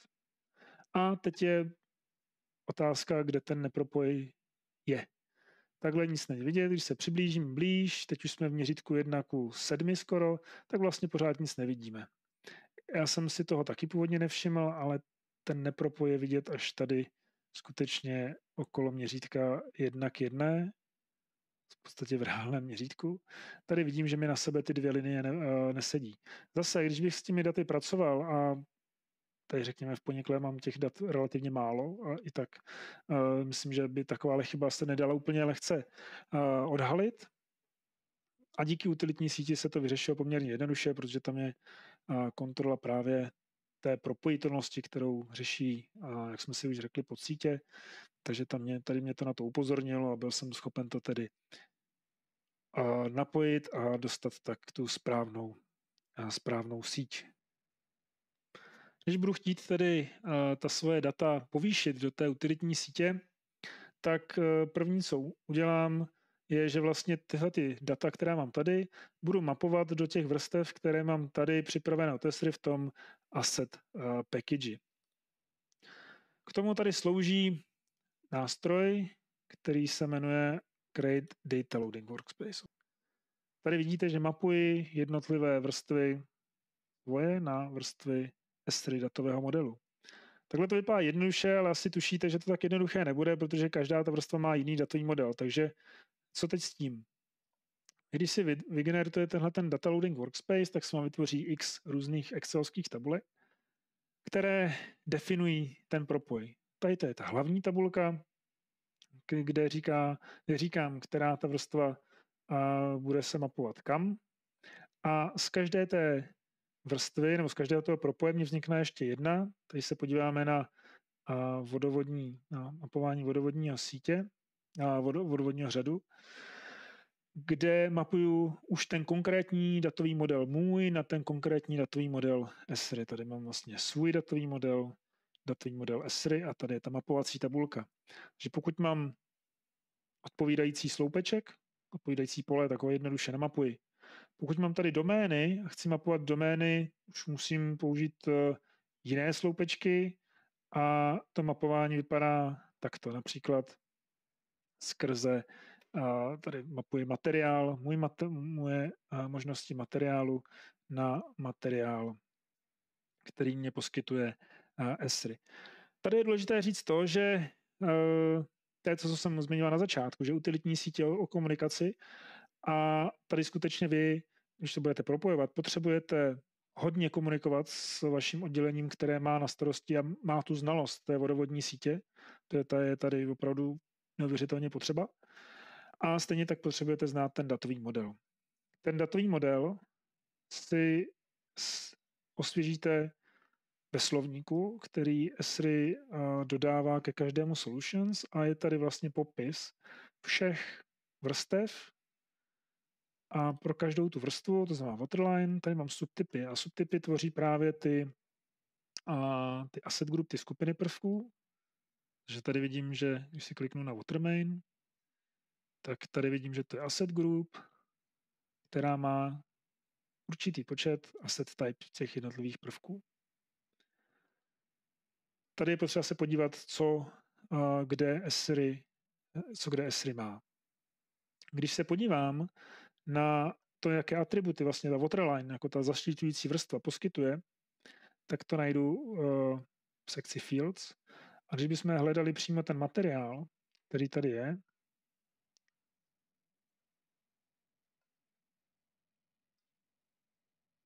A teď je otázka, kde ten nepropoj je takhle nic není vidět, když se přiblížím blíž, teď už jsme v měřítku 1 ku 7 skoro, tak vlastně pořád nic nevidíme. Já jsem si toho taky původně nevšiml, ale ten nepropoj je vidět až tady skutečně okolo měřítka 1 k 1, v podstatě v reálném měřítku. Tady vidím, že mi na sebe ty dvě linie eh, nesedí. Zase, když bych s těmi daty pracoval a tady řekněme v Poniklé mám těch dat relativně málo a i tak myslím, že by taková chyba se nedala úplně lehce odhalit. A díky utilitní síti se to vyřešilo poměrně jednoduše, protože tam je kontrola právě té propojitelnosti, kterou řeší, jak jsme si už řekli, pod sítě. Takže tam mě, tady mě to na to upozornilo a byl jsem schopen to tedy napojit a dostat tak tu správnou, správnou síť když budu chtít tedy eh, ta svoje data povýšit do té utilitní sítě, tak eh, první, co udělám, je, že vlastně tyhle ty data, která mám tady, budu mapovat do těch vrstev, které mám tady připravené testry v tom asset eh, package. K tomu tady slouží nástroj, který se jmenuje Create Data Loading Workspace. Tady vidíte, že mapuji jednotlivé vrstvy voje na vrstvy s3 datového modelu. Takhle to vypadá jednoduše, ale asi tušíte, že to tak jednoduché nebude, protože každá ta vrstva má jiný datový model. Takže co teď s tím? Když si vygeneruje tenhle ten data loading workspace, tak se vám vytvoří x různých excelských tabulek, které definují ten propoj. Tady to je ta hlavní tabulka, kde, říká, kde říkám, která ta vrstva bude se mapovat kam. A z každé té vrstvy, nebo z každého toho propojení vznikne ještě jedna. Tady se podíváme na vodovodní, na mapování vodovodního sítě, a vodo, vodovodního řadu, kde mapuju už ten konkrétní datový model můj na ten konkrétní datový model ESRI. Tady mám vlastně svůj datový model, datový model ESRI a tady je ta mapovací tabulka. Takže pokud mám odpovídající sloupeček, odpovídající pole, tak ho jednoduše namapuji. Pokud mám tady domény a chci mapovat domény, už musím použít eh, jiné sloupečky a to mapování vypadá takto. Například skrze tady mapuji materiál, můj mate, moje eh, možnosti materiálu na materiál, který mě poskytuje eh, ESRI. Tady je důležité říct to, že to je to, co jsem zmiňoval na začátku, že utilitní sítě o komunikaci a tady skutečně vy, když se budete propojovat, potřebujete hodně komunikovat s vaším oddělením, které má na starosti a má tu znalost té vodovodní sítě. To je, ta je tady opravdu neuvěřitelně potřeba. A stejně tak potřebujete znát ten datový model. Ten datový model si osvěžíte ve slovníku, který Esri eh, dodává ke každému Solutions a je tady vlastně popis všech vrstev a pro každou tu vrstvu, to znamená waterline, tady mám subtypy a subtypy tvoří právě ty, a, ty asset group, ty skupiny prvků, že tady vidím, že když si kliknu na watermain, tak tady vidím, že to je asset group, která má určitý počet asset type těch jednotlivých prvků. Tady je potřeba se podívat, co kde ESRI, co kde ESRI má. Když se podívám na to, jaké atributy vlastně ta waterline, jako ta zaštiťující vrstva poskytuje, tak to najdu eh, v sekci Fields. A když bychom hledali přímo ten materiál, který tady je,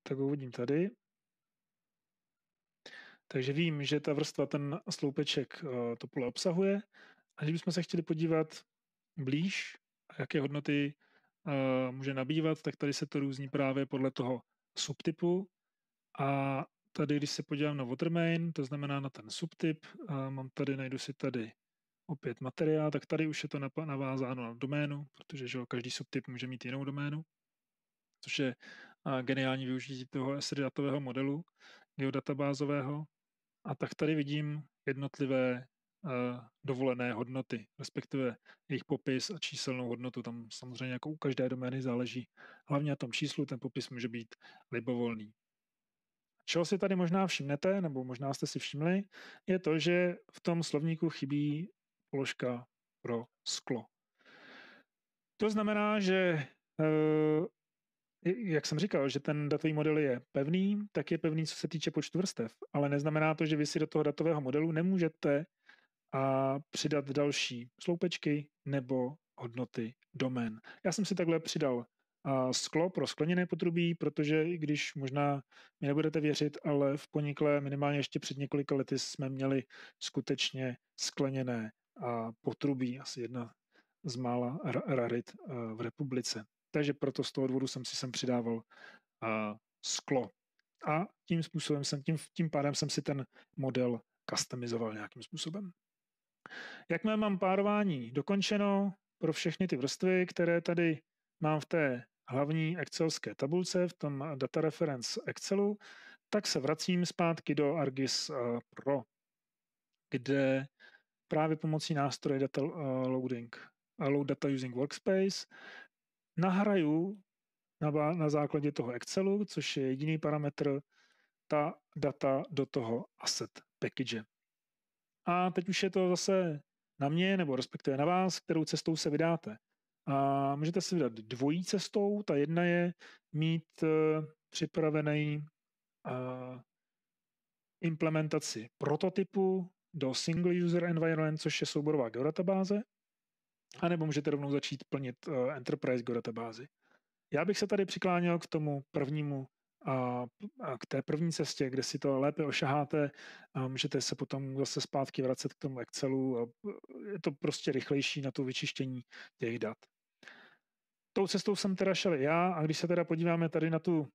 tak ho uvidím tady. Takže vím, že ta vrstva ten sloupeček eh, to pole obsahuje. A když bychom se chtěli podívat blíž, jaké hodnoty Eh, může nabývat, tak tady se to různí právě podle toho subtypu a tady, když se podívám na Watermain, to znamená na ten subtyp, eh, mám tady, najdu si tady opět materiál, tak tady už je to navázáno na doménu, protože že každý subtyp může mít jinou doménu, což je eh, geniální využití toho s datového modelu geodatabázového. A tak tady vidím jednotlivé Eh, dovolené hodnoty, respektive jejich popis a číselnou hodnotu. Tam samozřejmě jako u každé domény záleží hlavně na tom číslu, ten popis může být libovolný. Čeho si tady možná všimnete, nebo možná jste si všimli, je to, že v tom slovníku chybí položka pro sklo. To znamená, že eh, jak jsem říkal, že ten datový model je pevný, tak je pevný, co se týče počtu vrstev, ale neznamená to, že vy si do toho datového modelu nemůžete a přidat další sloupečky nebo hodnoty domén. Já jsem si takhle přidal sklo pro skleněné potrubí, protože i když možná mi nebudete věřit, ale v poniklé minimálně ještě před několika lety jsme měli skutečně skleněné potrubí, asi jedna z mála rarit v republice. Takže proto z toho důvodu jsem si sem přidával sklo. A tím způsobem jsem, tím, tím pádem jsem si ten model customizoval nějakým způsobem. Jakmile mám párování dokončeno pro všechny ty vrstvy, které tady mám v té hlavní excelské tabulce, v tom data reference Excelu, tak se vracím zpátky do ArcGIS eh, Pro, kde právě pomocí nástroje data eh, loading, eh, load data using workspace, nahraju na, na základě toho Excelu, což je jediný parametr, ta data do toho asset package. A teď už je to zase na mě, nebo respektive na vás, kterou cestou se vydáte. A můžete se vydat dvojí cestou. Ta jedna je mít eh, připravený eh, implementaci prototypu do single user environment, což je souborová geodatabáze, nebo můžete rovnou začít plnit eh, enterprise geodatabázy. Já bych se tady přikláněl k tomu prvnímu a, a k té první cestě, kde si to lépe ošaháte, a můžete se potom zase zpátky vracet k tomu Excelu a je to prostě rychlejší na to vyčištění těch dat. Tou cestou jsem teda šel já a když se teda podíváme tady na tu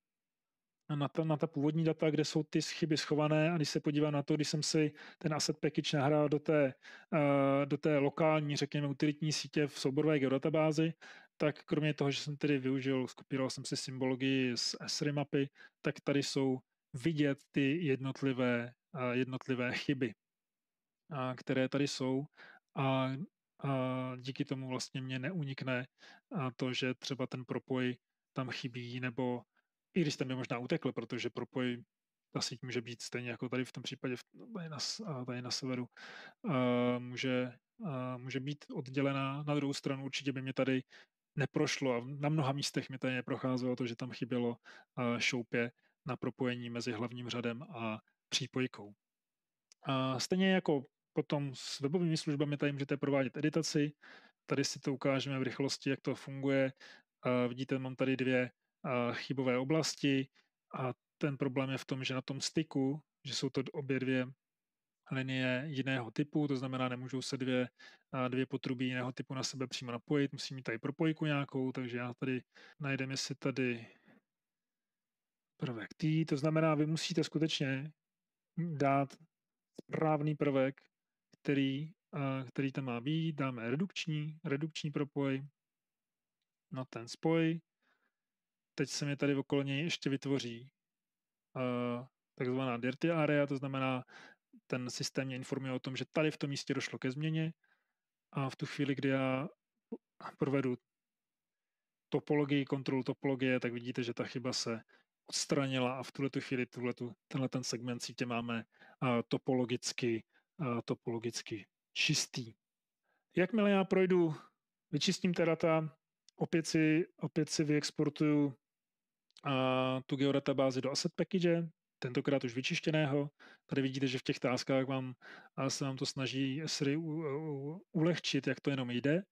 na ta, na ta původní data, kde jsou ty chyby schované a když se podívám na to, když jsem si ten asset package nahrál do té, eh, do té lokální, řekněme, utilitní sítě v souborové geodatabázi, tak kromě toho, že jsem tedy využil, skopíroval jsem si symbologii z s mapy, tak tady jsou vidět ty jednotlivé, jednotlivé chyby, které tady jsou a, a díky tomu vlastně mě neunikne to, že třeba ten propoj tam chybí, nebo i když ten by možná utekl, protože propoj ta síť může být stejně jako tady v tom případě no, tady na, tady na severu, může, může být oddělená. Na druhou stranu určitě by mě tady neprošlo a na mnoha místech mi tady neprocházelo to, že tam chybělo eh, šoupě na propojení mezi hlavním řadem a přípojkou. A stejně jako potom s webovými službami tady můžete provádět editaci, tady si to ukážeme v rychlosti, jak to funguje. A eh, vidíte, mám tady dvě eh, chybové oblasti a ten problém je v tom, že na tom styku, že jsou to obě dvě linie jiného typu, to znamená, nemůžou se dvě, dvě potrubí jiného typu na sebe přímo napojit, musí mít tady propojku nějakou, takže já tady najdeme si tady prvek T, to znamená, vy musíte skutečně dát správný prvek, který, který tam má být, dáme redukční, redukční propoj na ten spoj, teď se mi tady okolo něj ještě vytvoří takzvaná dirty area, to znamená ten systém mě informuje o tom, že tady v tom místě došlo ke změně a v tu chvíli, kdy já provedu topologii, kontrolu topologie, tak vidíte, že ta chyba se odstranila a v tuhle chvíli tuhletu, tenhle ten segment sítě máme topologicky, topologicky čistý. Jakmile já projdu, vyčistím ta data, opět si, opět si vyexportuju tu geodatabázi do asset package, tentokrát už vyčištěného. Tady vidíte, že v těch táskách vám, a se vám to snaží sry u, u, ulehčit, jak to jenom jde.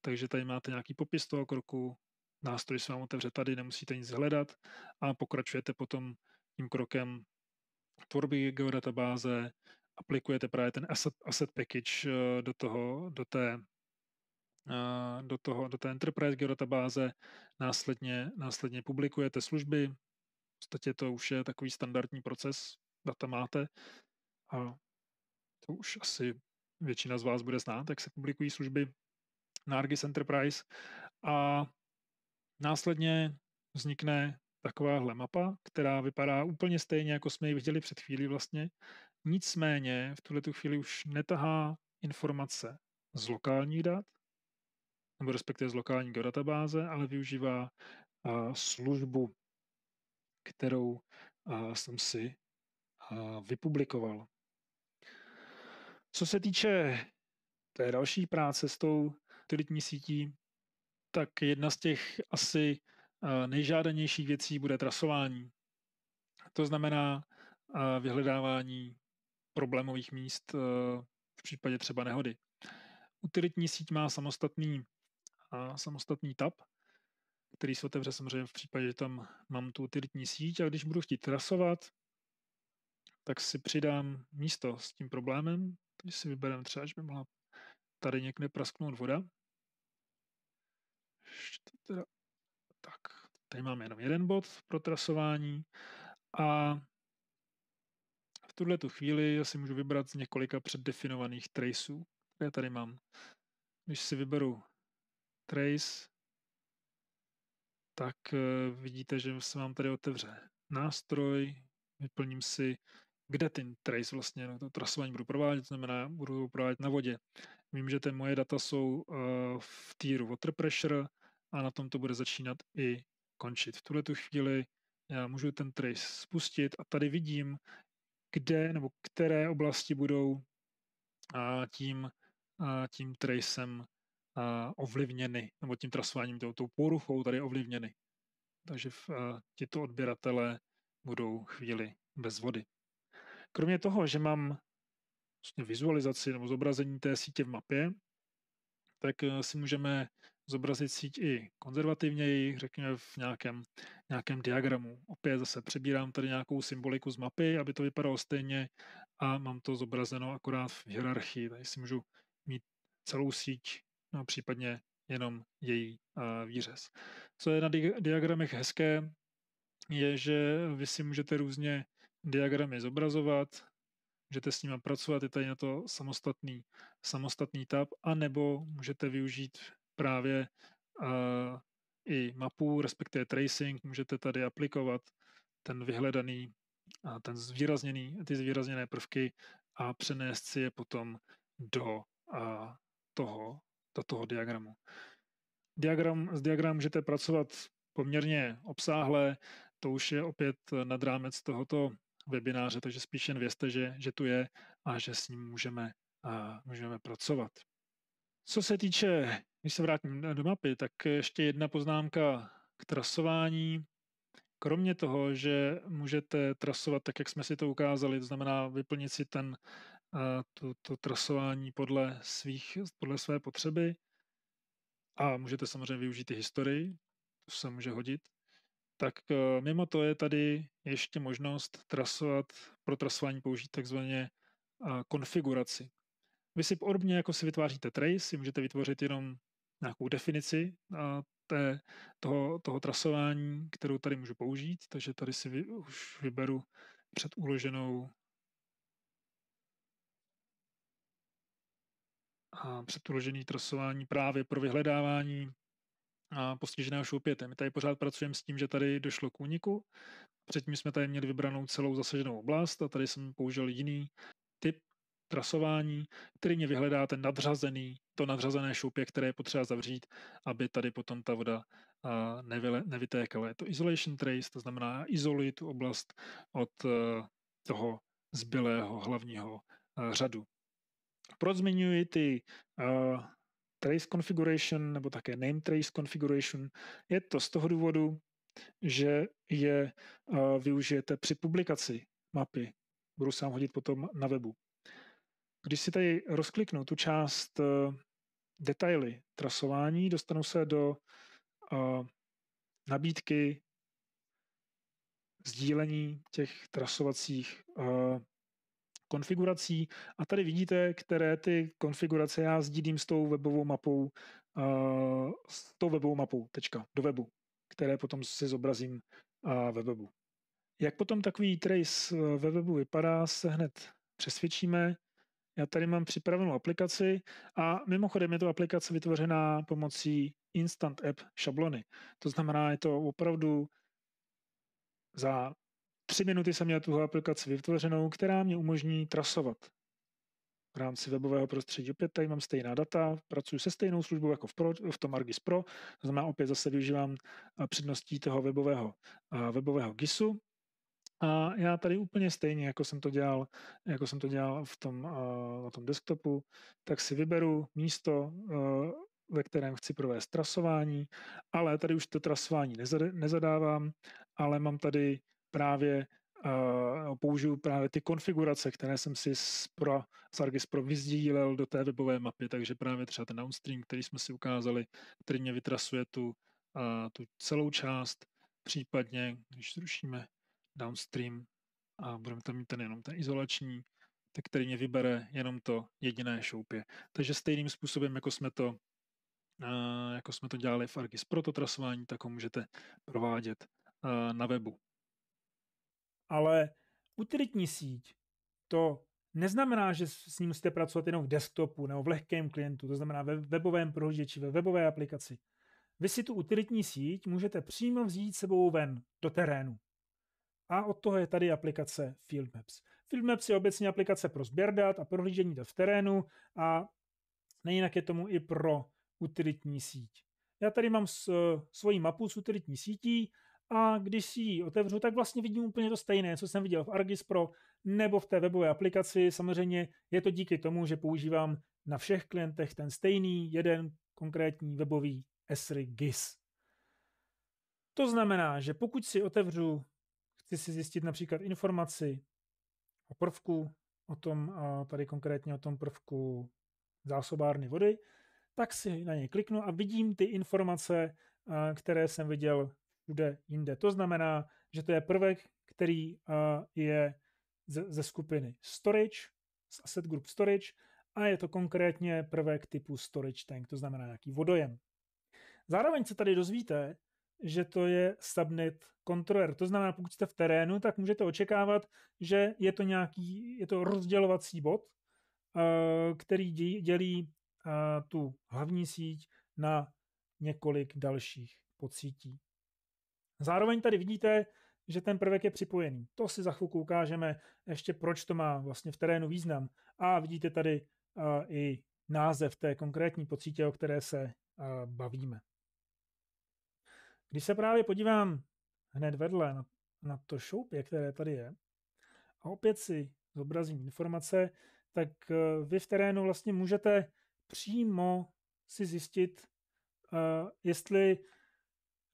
Takže tady máte nějaký popis toho kroku, nástroj se vám otevře tady, nemusíte nic hledat a pokračujete potom tím krokem tvorby geodatabáze, aplikujete právě ten asset, asset package eh, do toho, do té, eh, do toho, do té enterprise geodatabáze, následně, následně publikujete služby, podstatě to už je takový standardní proces, data máte a to už asi většina z vás bude znát, jak se publikují služby na Argus Enterprise a následně vznikne takováhle mapa, která vypadá úplně stejně, jako jsme ji viděli před chvílí vlastně. Nicméně v tuhle tu chvíli už netahá informace z lokálních dat, nebo respektive z lokální geodatabáze, ale využívá uh, službu kterou jsem si vypublikoval. Co se týče té další práce s tou utilitní sítí, tak jedna z těch asi nejžádanějších věcí bude trasování. To znamená vyhledávání problémových míst v případě třeba nehody. Utilitní síť má samostatný, samostatný tab, který se otevře samozřejmě v případě, že tam mám tu utilitní síť a když budu chtít trasovat, tak si přidám místo s tím problémem, Když si vybereme třeba, že by mohla tady někde prasknout voda. tak, tady máme jenom jeden bod pro trasování a v tuhle tu chvíli já si můžu vybrat z několika předdefinovaných traceů, které tady mám. Když si vyberu trace, tak eh, vidíte, že se vám tady otevře nástroj, vyplním si, kde ten trace vlastně, no, to trasování budu provádět, znamená, budu ho provádět na vodě. Vím, že ty moje data jsou eh, v týru water pressure a na tom to bude začínat i končit. V tuhle tu chvíli já eh, můžu ten trace spustit a tady vidím, kde nebo které oblasti budou a tím, a tím tracem Eh, ovlivněny, nebo tím trasováním, tou, tou poruchou tady ovlivněny. Takže eh, tito odběratele budou chvíli bez vody. Kromě toho, že mám vlastně vizualizaci nebo zobrazení té sítě v mapě, tak eh, si můžeme zobrazit síť i konzervativněji, řekněme v nějakém, nějakém diagramu. Opět zase přebírám tady nějakou symboliku z mapy, aby to vypadalo stejně a mám to zobrazeno akorát v hierarchii. Tady si můžu mít celou síť případně jenom její výřez. Co je na diagramech hezké, je, že vy si můžete různě diagramy zobrazovat, můžete s nimi pracovat, je tady na to samostatný, samostatný tab, anebo můžete využít právě uh, i mapu, respektive tracing, můžete tady aplikovat ten vyhledaný, uh, ten zvýrazněný, ty zvýrazněné prvky a přenést si je potom do uh, toho toho diagramu. Diagram, s diagram můžete pracovat poměrně obsáhle, to už je opět nad rámec tohoto webináře, takže spíš jen vězte, že, že tu je a že s ním můžeme, a můžeme pracovat. Co se týče, když se vrátím do mapy, tak ještě jedna poznámka k trasování. Kromě toho, že můžete trasovat tak, jak jsme si to ukázali, to znamená vyplnit si ten tu, to trasování podle, svých, podle své potřeby a můžete samozřejmě využít i historii, to se může hodit. Tak eh, mimo to je tady ještě možnost trasovat, pro trasování použít takzvaně eh, konfiguraci. Vy si podobně jako si vytváříte trace, si můžete vytvořit jenom nějakou definici eh, té, toho, toho trasování, kterou tady můžu použít, takže tady si vy, už vyberu předuloženou a předložený trasování právě pro vyhledávání a postiženého šoupěte. My tady pořád pracujeme s tím, že tady došlo k úniku. Předtím jsme tady měli vybranou celou zasaženou oblast a tady jsem použil jiný typ trasování, který mě vyhledá ten nadřazený, to nadřazené šoupě, které je potřeba zavřít, aby tady potom ta voda nevyle, nevytékala. Je to isolation trace, to znamená izoluji tu oblast od e, toho zbylého hlavního e, řadu zmiňuji ty uh, trace configuration nebo také name trace configuration. Je to z toho důvodu, že je uh, využijete při publikaci mapy. Budu vám hodit potom na webu. Když si tady rozkliknu tu část uh, detaily trasování, dostanu se do uh, nabídky sdílení těch trasovacích uh, konfigurací a tady vidíte, které ty konfigurace já sdílím s tou webovou mapou, uh, s tou webovou mapou, tečka, do webu, které potom si zobrazím uh, ve webu. Jak potom takový trace e, ve webu vypadá, se hned přesvědčíme. Já tady mám připravenou aplikaci a mimochodem je to aplikace vytvořená pomocí Instant App šablony. To znamená, je to opravdu za tři minuty jsem měl tuhle aplikaci vytvořenou, která mě umožní trasovat v rámci webového prostředí. Opět tady mám stejná data, pracuji se stejnou službou jako v, Pro, v tom Argis Pro, to znamená opět zase využívám eh, předností toho webového, eh, webového GISu. A já tady úplně stejně, jako jsem to dělal, jako jsem to dělal v tom, eh, na tom desktopu, tak si vyberu místo, ve kterém chci provést trasování, ale tady už to trasování nezadávám, ale mám tady právě uh, použiju právě ty konfigurace, které jsem si z, pro, z Argis Pro vyzdílel do té webové mapy, takže právě třeba ten downstream, který jsme si ukázali, který mě vytrasuje tu, uh, tu celou část, případně, když zrušíme downstream a budeme tam mít ten jenom ten izolační, tak který mě vybere jenom to jediné šoupě. Takže stejným způsobem, jako jsme to uh, jako jsme to dělali v Argis Pro trasování, tak ho můžete provádět uh, na webu ale utilitní síť to neznamená, že s ním musíte pracovat jenom v desktopu nebo v lehkém klientu, to znamená ve webovém prohlížeči, ve webové aplikaci. Vy si tu utilitní síť můžete přímo vzít sebou ven do terénu. A od toho je tady aplikace Field Maps. Field Maps je obecně aplikace pro sběr dat a prohlížení dat v terénu a nejinak je tomu i pro utilitní síť. Já tady mám svoji mapu s utilitní sítí a když si ji otevřu, tak vlastně vidím úplně to stejné, co jsem viděl v Argis Pro nebo v té webové aplikaci. Samozřejmě je to díky tomu, že používám na všech klientech ten stejný jeden konkrétní webový esri GIS. To znamená, že pokud si otevřu, chci si zjistit například informaci o prvku, o tom, tady konkrétně o tom prvku zásobárny vody, tak si na něj kliknu a vidím ty informace, které jsem viděl bude jinde. To znamená, že to je prvek, který eh, je ze, skupiny storage, z asset group storage, a je to konkrétně prvek typu storage tank, to znamená nějaký vodojem. Zároveň se tady dozvíte, že to je subnet controller. To znamená, pokud jste v terénu, tak můžete očekávat, že je to nějaký, je to rozdělovací bod, eh, který dělí eh, tu hlavní síť na několik dalších podsítí. Zároveň tady vidíte, že ten prvek je připojený. To si za chvilku ukážeme ještě, proč to má vlastně v terénu význam. A vidíte tady uh, i název té konkrétní podsítě, o které se uh, bavíme. Když se právě podívám hned vedle na, na to šoupě, které tady je, a opět si zobrazím informace, tak uh, vy v terénu vlastně můžete přímo si zjistit, uh, jestli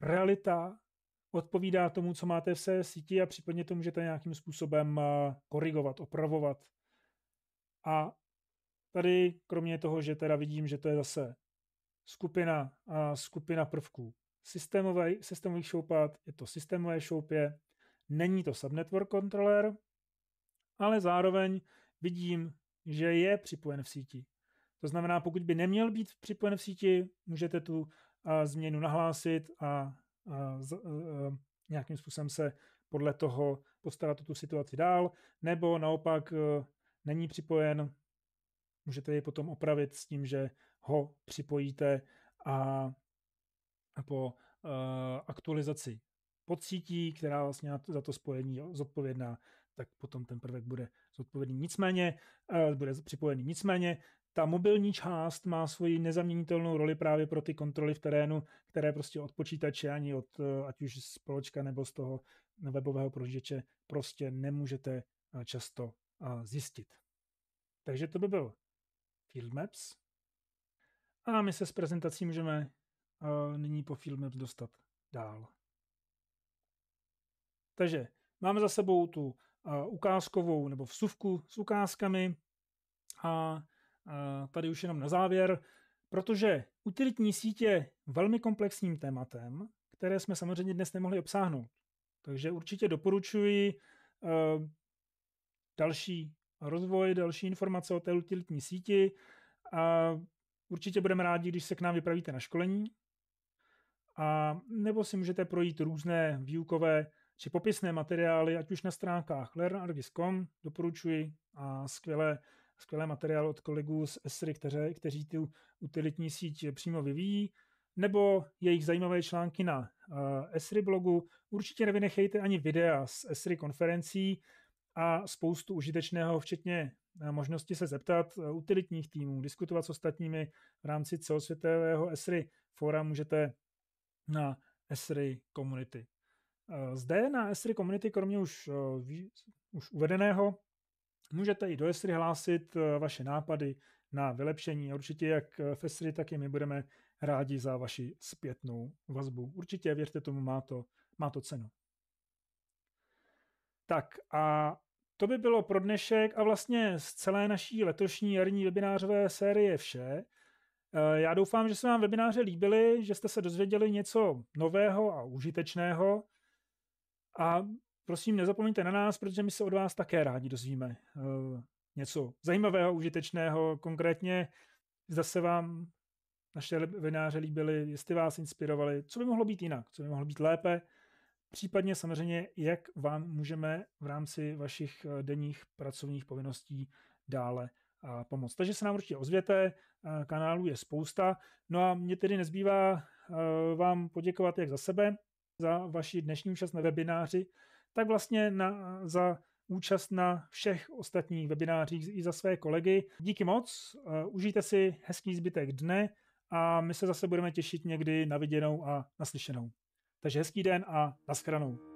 realita odpovídá tomu, co máte v své síti a případně to můžete nějakým způsobem eh, korigovat, opravovat. A tady, kromě toho, že teda vidím, že to je zase skupina, a skupina prvků systémové, systémových šoupat, je to systémové šoupě, není to subnetwork controller, ale zároveň vidím, že je připojen v síti. To znamená, pokud by neměl být připojen v síti, můžete tu eh, změnu nahlásit a z, e, e, nějakým způsobem se podle toho postarat o tu situaci dál, nebo naopak e, není připojen, můžete je potom opravit s tím, že ho připojíte a, a po aktualizaci podsítí, která vlastně za to spojení zodpovědná, tak potom ten prvek bude zodpovědný. Nicméně, bude připojený. Nicméně ta mobilní část má svoji nezaměnitelnou roli právě pro ty kontroly v terénu, které prostě od počítače ani od eh, ať už z poločka nebo z toho webového prožděče prostě nemůžete eh, často eh, zjistit. Takže to by byl Field Maps. A my se s prezentací můžeme nyní po Field Maps dostat dál. Takže máme za sebou tu ukázkovou nebo vsuvku s ukázkami a tady už jenom na závěr, protože utilitní sítě velmi komplexním tématem, které jsme samozřejmě dnes nemohli obsáhnout. Takže určitě doporučuji eh, další rozvoj, další informace o té utilitní síti a určitě budeme rádi, když se k nám vypravíte na školení a nebo si můžete projít různé výukové či popisné materiály, ať už na stránkách learnargis.com, doporučuji a skvělé skvělý materiál od kolegů z ESRI, kteři, kteří tu utilitní síť přímo vyvíjí, nebo jejich zajímavé články na eh, ESRI blogu. Určitě nevynechejte ani videa z ESRI konferencí a spoustu užitečného, včetně eh, možnosti se zeptat eh, utilitních týmů, diskutovat s ostatními v rámci celosvětového ESRI fora můžete na ESRI Community. Zde na ESRI Community, kromě už, už uvedeného, Můžete i do Esry hlásit eh, vaše nápady na vylepšení. Určitě jak eh, v Esry, tak i my budeme rádi za vaši zpětnou vazbu. Určitě, věřte tomu, má to, má to cenu. Tak a to by bylo pro dnešek a vlastně z celé naší letošní jarní webinářové série vše. Eh, já doufám, že se vám webináře líbily, že jste se dozvěděli něco nového a užitečného. A Prosím, nezapomeňte na nás, protože my se od vás také rádi dozvíme eh, něco zajímavého, užitečného, konkrétně zda se vám naše webináře líbily, jestli vás inspirovali, co by mohlo být jinak, co by mohlo být lépe, případně samozřejmě, jak vám můžeme v rámci vašich eh, denních pracovních povinností dále eh, pomoct. Takže se nám určitě ozvěte, kanálů je spousta. No a mě tedy nezbývá vám poděkovat jak za sebe, za vaši dnešní účast na webináři, tak vlastně na, za účast na všech ostatních webinářích i za své kolegy. Díky moc, eh, užijte si hezký zbytek dne a my se zase budeme těšit někdy na viděnou a naslyšenou. Takže hezký den a naschranou.